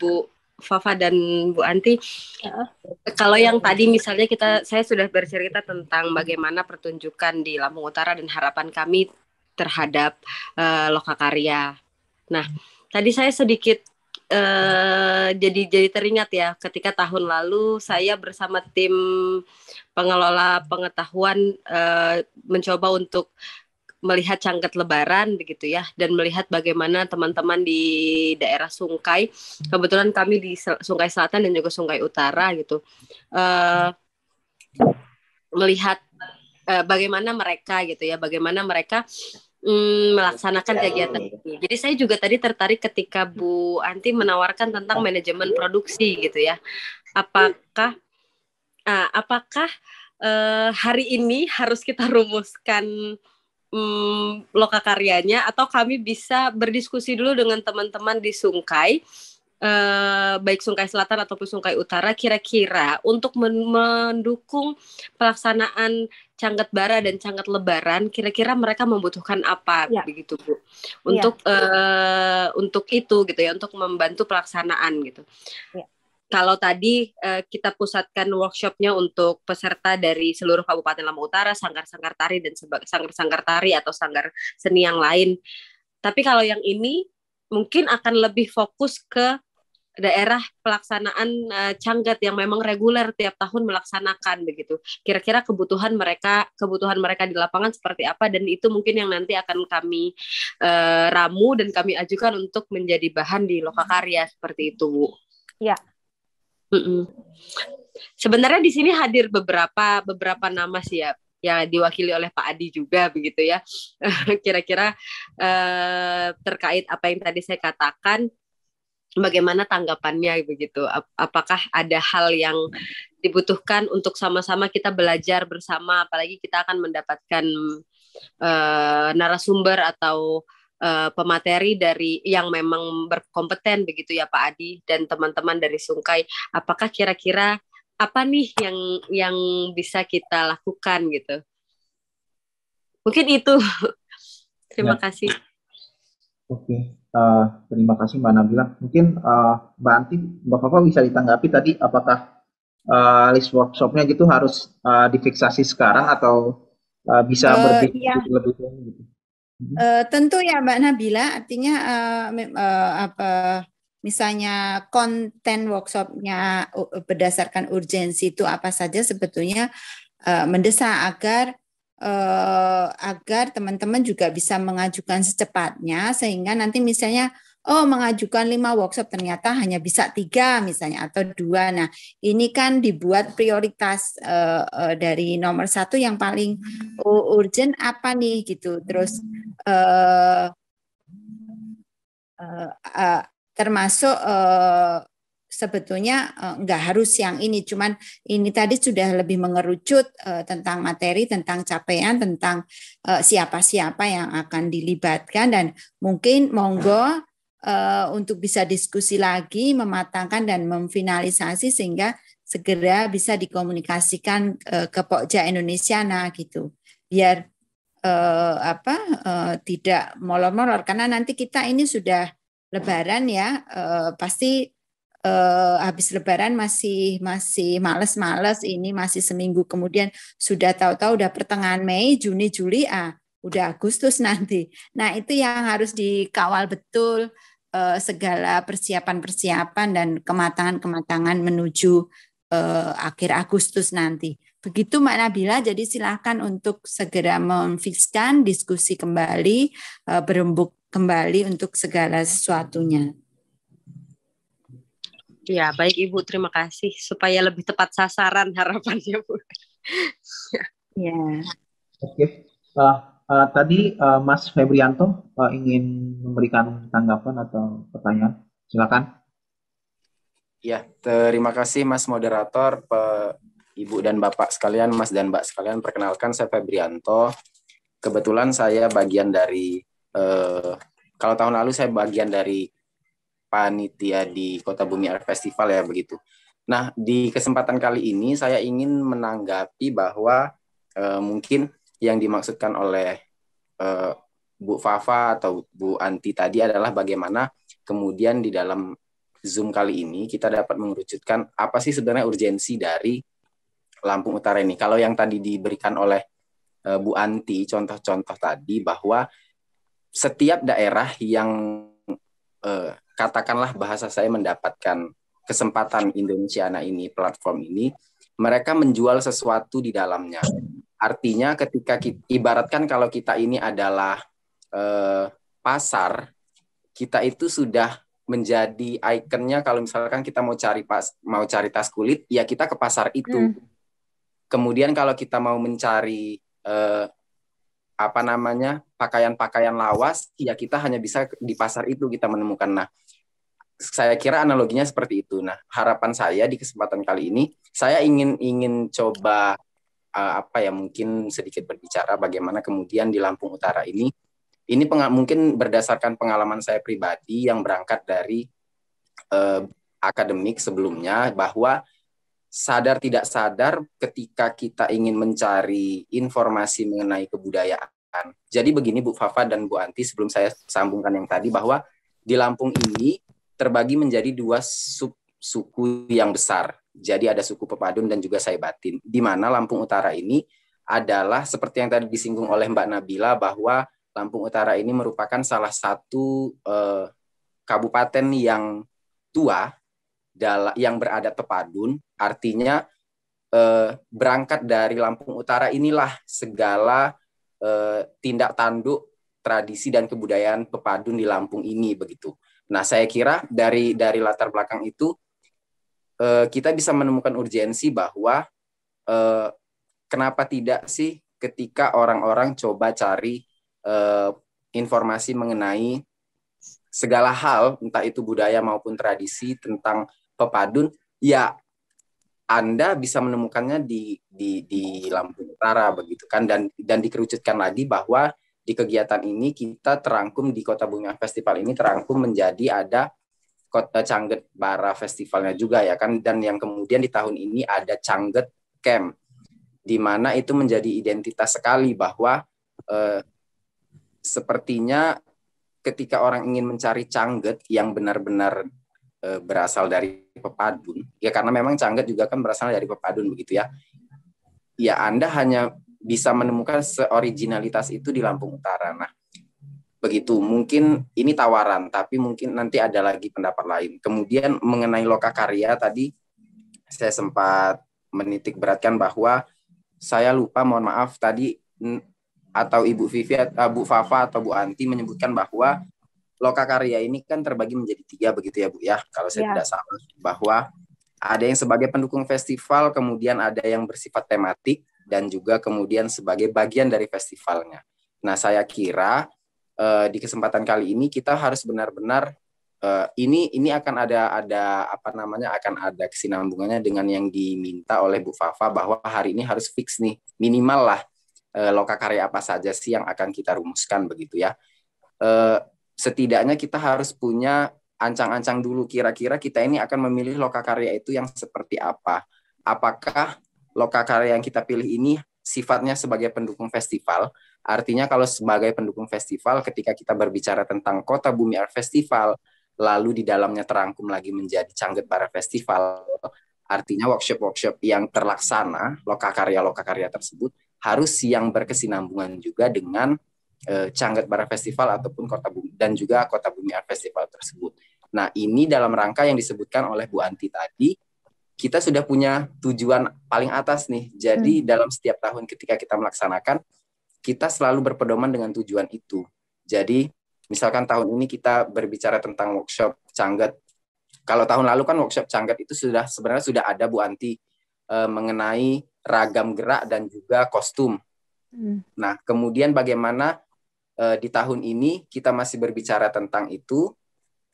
Bu Fafa dan Bu Anti. ya. Kalau yang tadi misalnya kita saya sudah bercerita tentang bagaimana pertunjukan di Lampung Utara dan harapan kami terhadap uh, loka karya. Nah, tadi saya sedikit Eh, jadi jadi teringat ya ketika tahun lalu saya bersama tim pengelola pengetahuan uh, mencoba untuk melihat cangket lebaran begitu ya dan melihat bagaimana teman-teman di daerah Sungkai kebetulan kami di Sungkai Selatan dan juga Sungkai Utara gitu uh, melihat uh, bagaimana mereka gitu ya bagaimana mereka mm, melaksanakan ya. kegiatan ini. Jadi saya juga tadi tertarik ketika Bu Anti menawarkan tentang manajemen produksi gitu ya. Apakah uh, apakah uh, hari ini harus kita rumuskan um, loka atau kami bisa berdiskusi dulu dengan teman-teman di Sungkai Eh, baik sungai Selatan ataupun sungai Utara kira-kira untuk mendukung pelaksanaan Canggat Bara dan Canggat Lebaran kira-kira mereka membutuhkan apa ya. begitu Bu ya. untuk ya. eh, untuk itu gitu ya untuk membantu pelaksanaan gitu. Ya kalau tadi uh, kita pusatkan workshopnya untuk peserta dari seluruh Kabupaten Lampung Utara, sanggar-sanggar tari dan sanggar-sanggar tari atau sanggar seni yang lain. Tapi kalau yang ini mungkin akan lebih fokus ke daerah pelaksanaan uh, Canggat yang memang reguler tiap tahun melaksanakan begitu. Kira-kira kebutuhan mereka kebutuhan mereka di lapangan seperti apa dan itu mungkin yang nanti akan kami uh, ramu dan kami ajukan untuk menjadi bahan di lokakarya seperti itu, Bu. Ya. Mm -mm. Sebenarnya di sini hadir beberapa beberapa nama sih ya ya diwakili oleh Pak Adi juga begitu ya [LAUGHS] kira-kira eh, terkait apa yang tadi saya katakan bagaimana tanggapannya begitu apakah ada hal yang dibutuhkan untuk sama-sama kita belajar bersama apalagi kita akan mendapatkan uh, narasumber atau uh, pemateri dari yang memang berkompeten begitu ya Pak Adi dan teman-teman dari Sungkai apakah kira-kira apa nih yang yang bisa kita lakukan gitu mungkin itu [LAUGHS] terima ya. kasih oke okay. Uh, terima kasih Mbak Nabila. Mungkin uh, Mbak Anti, Mbak Fafa bisa ditanggapi tadi apakah uh, list workshopnya gitu harus uh, difiksasi sekarang atau uh, bisa uh, berbeda iya. lebih dahulu gitu? Uh, tentu ya Mbak Nabila, artinya uh, uh, apa misalnya konten workshopnya berdasarkan urgensi itu apa saja sebetulnya uh, mendesak agar eh, agar teman-teman juga bisa mengajukan secepatnya sehingga nanti misalnya oh mengajukan lima workshop ternyata hanya bisa tiga misalnya atau dua. Nah ini kan dibuat prioritas uh, uh, dari nomor satu yang paling urgent apa nih gitu. Terus uh, uh, uh, termasuk uh, sebetulnya eh, nggak harus yang ini cuman ini tadi sudah lebih mengerucut eh, tentang materi tentang capaian tentang eh, siapa-siapa yang akan dilibatkan dan mungkin monggo untuk bisa diskusi lagi mematangkan dan memfinalisasi sehingga segera bisa dikomunikasikan ke Pokja Indonesia nah gitu biar apa tidak molor-molor karena nanti kita ini sudah lebaran ya eh, pasti eh, habis lebaran masih masih males-males ini masih seminggu kemudian sudah tahu-tahu udah pertengahan Mei, Juni, Juli ah udah Agustus [LAUGHS] nanti. Nah, itu yang harus dikawal betul eh, segala persiapan-persiapan dan kematangan-kematangan menuju eh, akhir Agustus nanti. Begitu Mbak Nabila, jadi silahkan untuk segera memfixkan diskusi kembali, eh, berembuk kembali untuk segala sesuatunya. Ya, baik Ibu, terima kasih. Supaya lebih tepat sasaran [LAUGHS] harapannya, Bu. ya. Oke. Okay. Uh, eh, uh, eh, tadi uh, Mas Febrianto uh, ingin memberikan tanggapan atau pertanyaan. Silakan. Ya, terima kasih Mas Moderator, Pe, Ibu dan Bapak sekalian, Mas dan Mbak sekalian. Perkenalkan, saya Febrianto. Kebetulan saya bagian dari, uh, kalau tahun lalu saya bagian dari panitia di Kota Bumi Art Festival ya begitu. Nah, di kesempatan kali ini saya ingin menanggapi bahwa e, mungkin yang dimaksudkan oleh e, Bu Fafa atau Bu Anti tadi adalah bagaimana kemudian di dalam Zoom kali ini kita dapat mengerucutkan apa sih sebenarnya urgensi dari Lampung Utara ini. Kalau yang tadi diberikan oleh e, Bu Anti contoh-contoh tadi bahwa setiap daerah yang e, katakanlah bahasa saya mendapatkan kesempatan Indonesia Indonesiana ini, platform ini, mereka menjual sesuatu di dalamnya. Artinya ketika kita, ibaratkan kalau kita ini adalah eh, pasar, kita itu sudah menjadi ikonnya kalau misalkan kita mau cari pas, mau cari tas kulit, ya kita ke pasar itu. Hmm. Kemudian kalau kita mau mencari eh, apa namanya pakaian-pakaian lawas, ya kita hanya bisa di pasar itu kita menemukan. Nah, saya kira analoginya seperti itu. Nah, harapan saya di kesempatan kali ini saya ingin ingin coba uh, apa ya mungkin sedikit berbicara bagaimana kemudian di Lampung Utara ini ini mungkin berdasarkan pengalaman saya pribadi yang berangkat dari uh, akademik sebelumnya bahwa sadar tidak sadar ketika kita ingin mencari informasi mengenai kebudayaan. Jadi begini Bu Fafa dan Bu Anti sebelum saya sambungkan yang tadi bahwa di Lampung ini terbagi menjadi dua sub suku yang besar. Jadi ada suku Pepadun dan juga Saibatin. Di mana Lampung Utara ini adalah seperti yang tadi disinggung oleh Mbak Nabila bahwa Lampung Utara ini merupakan salah satu eh, kabupaten yang tua dalam yang beradat Pepadun. Artinya eh, berangkat dari Lampung Utara inilah segala eh, tindak tanduk tradisi dan kebudayaan Pepadun di Lampung ini begitu. Nah, saya kira dari dari latar belakang itu eh, kita bisa menemukan urgensi bahwa eh, kenapa tidak sih ketika orang-orang coba cari eh, informasi mengenai segala hal, entah itu budaya maupun tradisi tentang pepadun, ya anda bisa menemukannya di di di Lampung Utara begitu kan dan dan dikerucutkan lagi bahwa di kegiatan ini kita terangkum di Kota Bumi Festival ini terangkum menjadi ada Kota Cangget Bara Festivalnya juga ya kan dan yang kemudian di tahun ini ada Cangget Camp di mana itu menjadi identitas sekali bahwa eh, sepertinya ketika orang ingin mencari cangget yang benar-benar eh, berasal dari pepadun ya karena memang cangget juga kan berasal dari pepadun begitu ya ya Anda hanya bisa menemukan seoriginalitas itu di Lampung Utara. Nah, begitu mungkin ini tawaran, tapi mungkin nanti ada lagi pendapat lain. Kemudian mengenai loka karya tadi saya sempat menitik beratkan bahwa saya lupa mohon maaf tadi atau Ibu Vivi, atau eh, Bu Fafa atau Bu Anti menyebutkan bahwa loka karya ini kan terbagi menjadi tiga begitu ya Bu ya kalau saya ya. tidak salah bahwa ada yang sebagai pendukung festival kemudian ada yang bersifat tematik dan juga kemudian sebagai bagian dari festivalnya. Nah, saya kira uh, di kesempatan kali ini kita harus benar-benar uh, ini ini akan ada ada apa namanya akan ada kesinambungannya dengan yang diminta oleh Bu Fafa bahwa hari ini harus fix nih minimal lah eh, loka karya apa saja sih yang akan kita rumuskan begitu ya. Uh, setidaknya kita harus punya ancang-ancang dulu kira-kira kita ini akan memilih loka karya itu yang seperti apa. Apakah lokakarya yang kita pilih ini sifatnya sebagai pendukung festival. Artinya kalau sebagai pendukung festival ketika kita berbicara tentang Kota Bumi Art Festival, lalu di dalamnya terangkum lagi menjadi Canggut Bara Festival, artinya workshop-workshop yang terlaksana, lokakarya-lokakarya tersebut harus yang berkesinambungan juga dengan e, eh, Canggut Bara Festival ataupun Kota Bumi dan juga Kota Bumi Art Festival tersebut. Nah, ini dalam rangka yang disebutkan oleh Bu Anti tadi kita sudah punya tujuan paling atas nih. Jadi hmm. dalam setiap tahun ketika kita melaksanakan, kita selalu berpedoman dengan tujuan itu. Jadi misalkan tahun ini kita berbicara tentang workshop canggat. Kalau tahun lalu kan workshop canggat itu sudah sebenarnya sudah ada Bu Anti eh, mengenai ragam gerak dan juga kostum. Hmm. Nah, kemudian bagaimana eh, di tahun ini kita masih berbicara tentang itu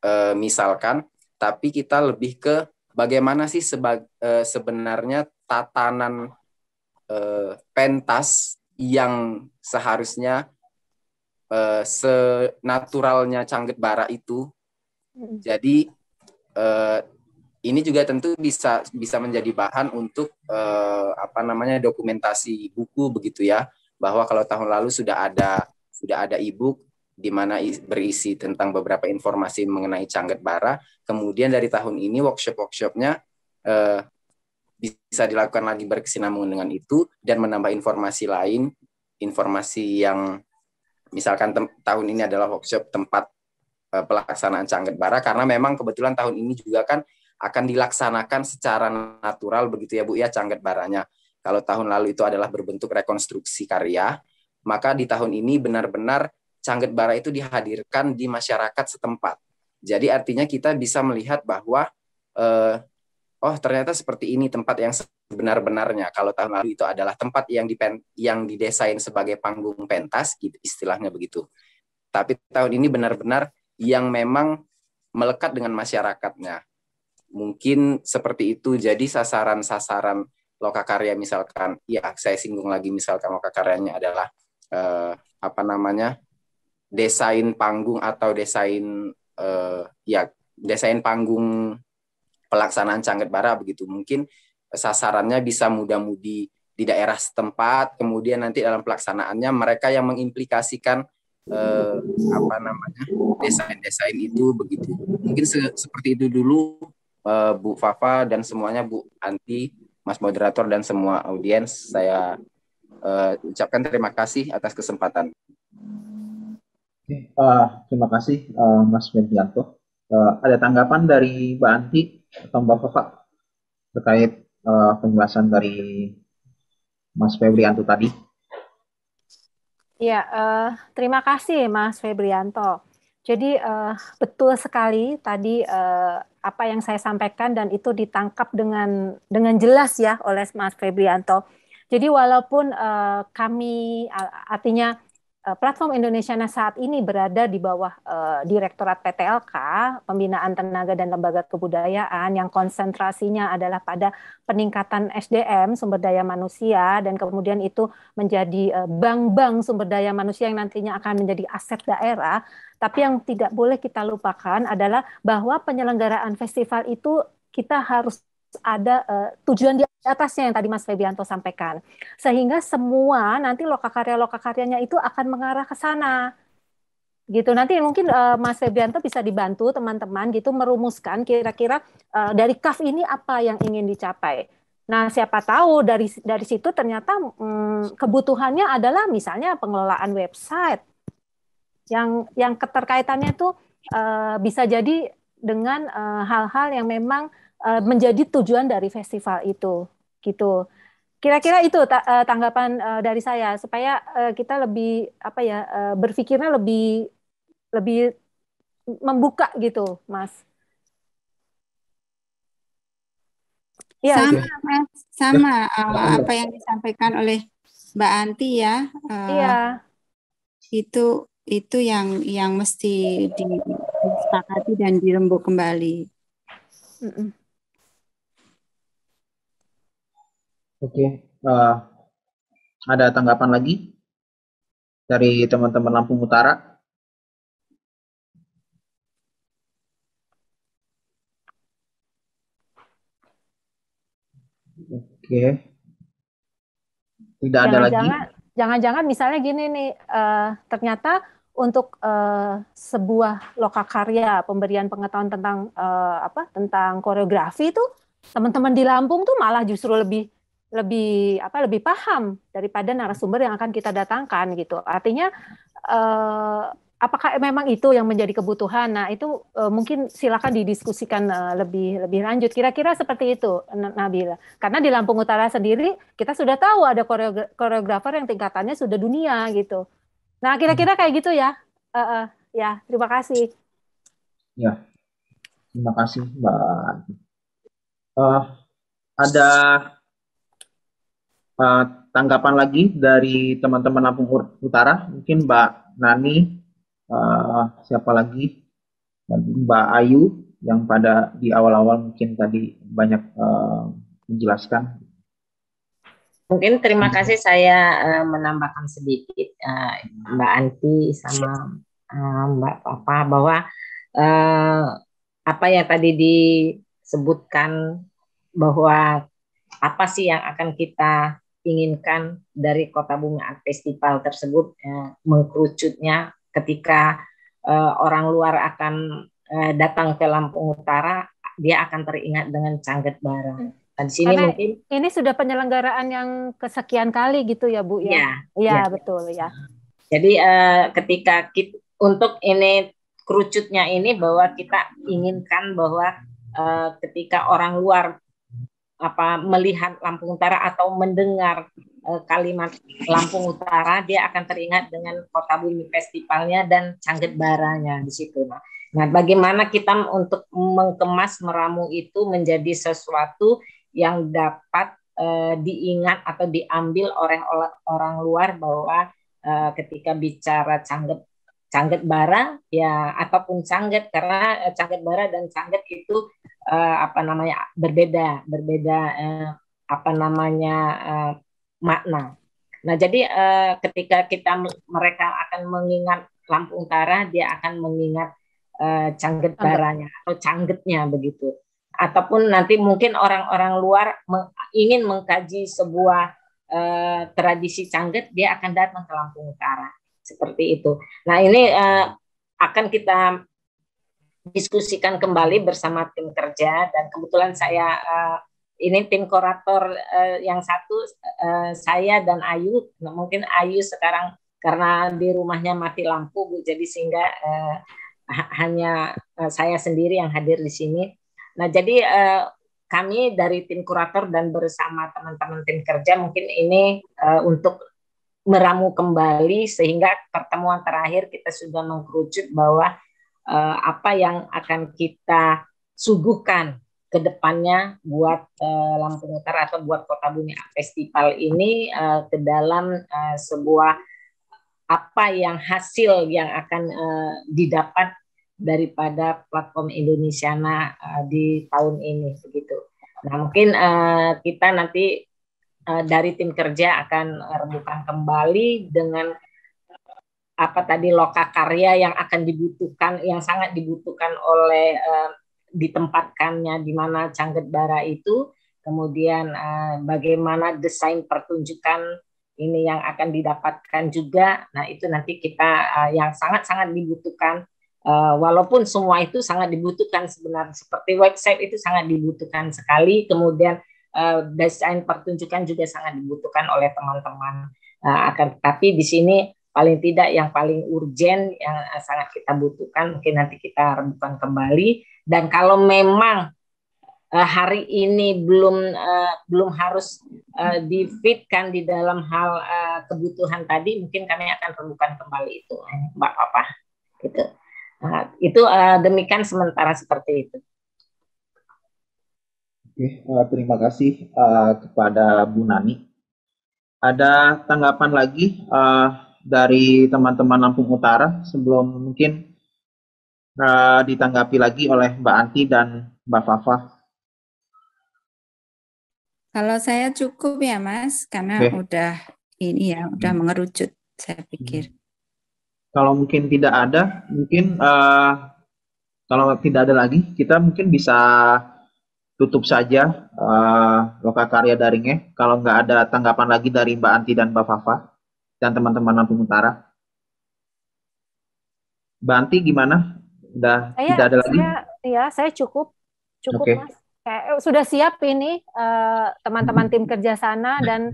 eh, misalkan tapi kita lebih ke bagaimana sih seba, uh, sebenarnya tatanan uh, pentas yang seharusnya uh, senaturalnya Canggit Bara itu. Hmm. Jadi uh, ini juga tentu bisa bisa menjadi bahan untuk apa namanya dokumentasi buku begitu ya bahwa kalau tahun lalu sudah ada sudah ada e di mana berisi tentang beberapa informasi mengenai Canggat Bara. Kemudian dari tahun ini workshop-workshopnya eh, bisa dilakukan lagi berkesinambungan dengan itu dan menambah informasi lain, informasi yang misalkan tahun ini adalah workshop tempat eh, pelaksanaan Canggat Bara karena memang kebetulan tahun ini juga kan akan dilaksanakan secara natural begitu ya Bu ya Canggat Baranya. Kalau tahun lalu itu adalah berbentuk rekonstruksi karya, maka di tahun ini benar-benar Cangget Bara itu dihadirkan di masyarakat setempat. Jadi artinya kita bisa melihat bahwa eh, oh ternyata seperti ini tempat yang sebenar-benarnya. Kalau tahun lalu itu adalah tempat yang dipen, yang didesain sebagai panggung pentas, gitu, istilahnya begitu. Tapi tahun ini benar-benar yang memang melekat dengan masyarakatnya. Mungkin seperti itu. Jadi sasaran-sasaran lokakarya misalkan, ya saya singgung lagi misalkan lokakaryanya adalah eh, apa namanya desain panggung atau desain uh, ya desain panggung pelaksanaan Cangket Bara begitu mungkin sasarannya bisa muda-mudi di daerah setempat kemudian nanti dalam pelaksanaannya mereka yang mengimplikasikan uh, apa namanya desain-desain itu begitu mungkin se seperti itu dulu uh, Bu Fafa dan semuanya Bu Anti Mas moderator dan semua audiens saya uh, ucapkan terima kasih atas kesempatan uh, terima kasih uh, Mas Febrianto. Uh, eh, ada tanggapan dari Mbak Anti atau Mbak Fafa terkait uh, penjelasan dari Mas Febrianto tadi? Ya, uh, terima kasih Mas Febrianto. Jadi uh, betul sekali tadi uh, apa yang saya sampaikan dan itu ditangkap dengan dengan jelas ya oleh Mas Febrianto. Jadi walaupun uh, kami artinya Eh, platform Indonesia saat ini berada di bawah uh, Direktorat PTLK, Pembinaan Tenaga dan Lembaga Kebudayaan yang konsentrasinya adalah pada peningkatan SDM sumber daya manusia dan kemudian itu menjadi eh, bank-bank uh, sumber daya manusia yang nantinya akan menjadi aset daerah. Tapi yang tidak boleh kita lupakan adalah bahwa penyelenggaraan festival itu kita harus ada uh, tujuan di atasnya yang tadi Mas Febianto sampaikan. Sehingga semua nanti lokakarya-lokakaryanya itu akan mengarah ke sana. Gitu. Nanti mungkin uh, Mas Febianto bisa dibantu teman-teman gitu merumuskan kira-kira uh, dari kaf ini apa yang ingin dicapai. Nah, siapa tahu dari dari situ ternyata hmm, kebutuhannya adalah misalnya pengelolaan website yang yang keterkaitannya itu uh, bisa jadi dengan hal-hal uh, yang memang Eh, menjadi tujuan dari festival itu gitu kira-kira itu eh, tanggapan eh, dari saya supaya kita lebih apa ya uh, berpikirnya lebih lebih membuka gitu mas ya, sama gitu. mas sama ya, apa yang disampaikan oleh mbak Anti ya iya. itu itu yang yang mesti disepakati dan dirembuk kembali mm -mm. Oke, uh, ada tanggapan lagi dari teman-teman Lampung Utara? Oke, tidak jangan, ada lagi. Jangan-jangan misalnya gini nih, uh, ternyata untuk uh, sebuah lokakarya pemberian pengetahuan tentang uh, apa tentang koreografi itu teman-teman di Lampung tuh malah justru lebih lebih apa lebih paham daripada narasumber yang akan kita datangkan gitu. Artinya eh, apakah memang itu yang menjadi kebutuhan? Nah, itu eh, mungkin silakan didiskusikan eh, lebih lebih lanjut. Kira-kira seperti itu Nabila. Karena di Lampung Utara sendiri kita sudah tahu ada koreografer yang tingkatannya sudah dunia gitu. Nah, kira-kira kayak gitu ya. Eh, eh, ya, terima kasih. Ya. Terima kasih, Mbak. Uh, ada Eh, tanggapan lagi dari teman-teman Lampung Utara, mungkin Mbak Nani, uh, siapa lagi, Mbak Ayu yang pada di awal-awal mungkin tadi banyak uh, menjelaskan. Mungkin terima kasih saya uh, menambahkan sedikit uh, Mbak Anti sama uh, Mbak Papa bahwa uh, apa yang tadi disebutkan bahwa apa sih yang akan kita inginkan dari Kota Bunga Art Festival tersebut ya, mengkerucutnya ketika uh, orang luar akan uh, datang ke Lampung Utara dia akan teringat dengan Canggat Barang. Hmm. Nah, di sini Karena mungkin ini sudah penyelenggaraan yang kesekian kali gitu ya Bu ya. Iya, ya, ya. betul ya. Jadi uh, ketika kita, untuk ini kerucutnya ini bahwa kita inginkan bahwa uh, ketika orang luar apa melihat Lampung Utara atau mendengar eh, kalimat Lampung Utara dia akan teringat dengan Kota Bumi Festivalnya dan Cangget Baranya di situ. Nah, nah bagaimana kita untuk mengemas meramu itu menjadi sesuatu yang dapat eh, diingat atau diambil oleh orang luar bahwa eh, ketika bicara Cangget cangget bara ya ataupun cangget karena eh, cangget bara dan cangget itu eh, apa namanya berbeda berbeda eh, apa namanya eh, makna. Nah jadi eh, ketika kita mereka akan mengingat Lampung utara dia akan mengingat eh, cangget baranya atau canggetnya begitu ataupun nanti mungkin orang-orang luar meng, ingin mengkaji sebuah eh, tradisi cangget dia akan datang ke Lampung Utara seperti itu. Nah ini uh, akan kita diskusikan kembali bersama tim kerja dan kebetulan saya uh, ini tim kurator uh, yang satu uh, saya dan Ayu nah, mungkin Ayu sekarang karena di rumahnya mati lampu Bu jadi sehingga uh, hanya saya sendiri yang hadir di sini. Nah, jadi uh, kami dari tim kurator dan bersama teman-teman tim kerja mungkin ini uh, untuk meramu kembali sehingga pertemuan terakhir kita sudah mengkerucut bahwa eh, apa yang akan kita suguhkan ke depannya buat eh, Lampung Utara atau buat Kota Bumi Festival ini eh, ke dalam eh, sebuah apa yang hasil yang akan didapat daripada platform Indonesia di tahun ini begitu. Nah mungkin uh, kita nanti Eh, dari tim kerja akan rebutan kembali dengan apa tadi loka karya yang akan dibutuhkan yang sangat dibutuhkan oleh uh, ditempatkannya di mana Cangget Bara itu kemudian uh, bagaimana desain pertunjukan ini yang akan didapatkan juga nah itu nanti kita uh, yang sangat-sangat dibutuhkan Uh, walaupun semua itu sangat dibutuhkan sebenarnya seperti website itu sangat dibutuhkan sekali kemudian Eh, desain pertunjukan juga sangat dibutuhkan oleh teman-teman. Eh, akan tetapi di sini paling tidak yang paling urgent yang eh, sangat kita butuhkan mungkin nanti kita rebutkan kembali dan kalau memang hari ini belum belum harus difitkan di dalam hal kebutuhan tadi mungkin kami akan rebutkan kembali itu mbak papa gitu Nah, itu uh, demikian sementara seperti itu Oke, uh, terima kasih uh, kepada Bu Nani. Ada tanggapan lagi uh, dari teman-teman Lampung Utara sebelum mungkin uh, ditanggapi lagi oleh Mbak Anti dan Mbak Fafa. Kalau saya cukup ya Mas, karena okay. udah ini ya, udah hmm. mengerucut saya hmm. pikir. Kalau mungkin tidak ada, mungkin uh, kalau tidak ada lagi, kita mungkin bisa tutup saja uh, loka karya daringnya. Kalau nggak ada tanggapan lagi dari Mbak Anti dan Mbak Fafa dan teman-teman Lampung Utara. Mbak Anti gimana? Udah saya, tidak ada lagi? Saya, ya, saya cukup, cukup okay. mas. Kayak, eh, sudah siap ini eh, teman-teman uh, tim kerja sana dan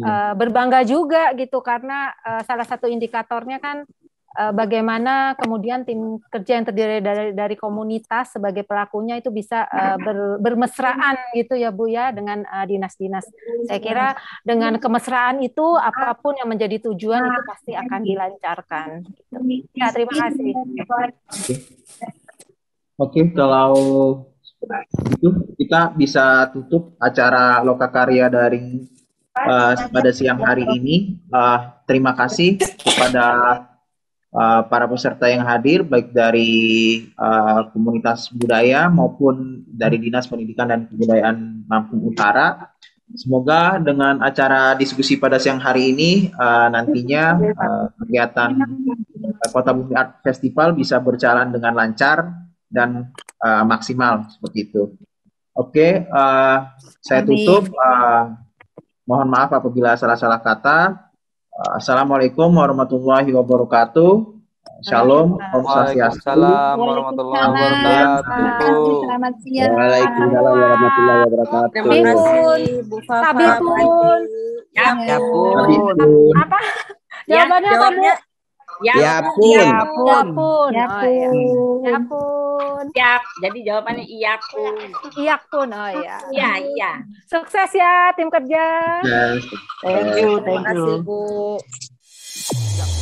uh, berbangga juga gitu karena uh, salah satu indikatornya kan Eh, bagaimana kemudian tim kerja yang terdiri dari dari komunitas sebagai pelakunya itu bisa uh, ber, bermesraan gitu ya Bu ya dengan eh, dinas-dinas. Uh, Saya kira dengan kemesraan itu apapun yang menjadi tujuan itu pasti akan dilancarkan. Gitu. Ya terima kasih. Oke, okay. kalau itu kita bisa tutup acara lokakarya daring uh, pada siang hari ini. Uh, terima kasih kepada Eh, para peserta yang hadir baik dari uh, komunitas budaya maupun dari Dinas Pendidikan dan Kebudayaan Lampung Utara. Semoga dengan acara diskusi pada siang hari ini uh, nantinya uh, kegiatan Kota Bumi Art Festival bisa berjalan dengan lancar dan uh, maksimal seperti itu. Oke, okay, uh, saya tutup. Uh, mohon maaf apabila salah-salah kata. Eh, assalamualaikum warahmatullahi wabarakatuh. Eh, shalom, Om Swastiastu. assalamualaikum warahmatullahi wabarakatuh. Selamat siang. Waalaikumsalam warahmatullahi wabarakatuh. Terima kasih Bu Fafa. Tabipun. Ya, Apa? Ya, Jawabannya apa, jawabnya Ya, ya pun. Ya pun. Ya pun. Ya oh, iya. pun. Ya pun. Ya, jadi jawabannya iya pun. Iya pun. Oh ya. Iya, iya. Sukses ya tim kerja. Yes. Thank you, thank you. Terima kasih, Bu.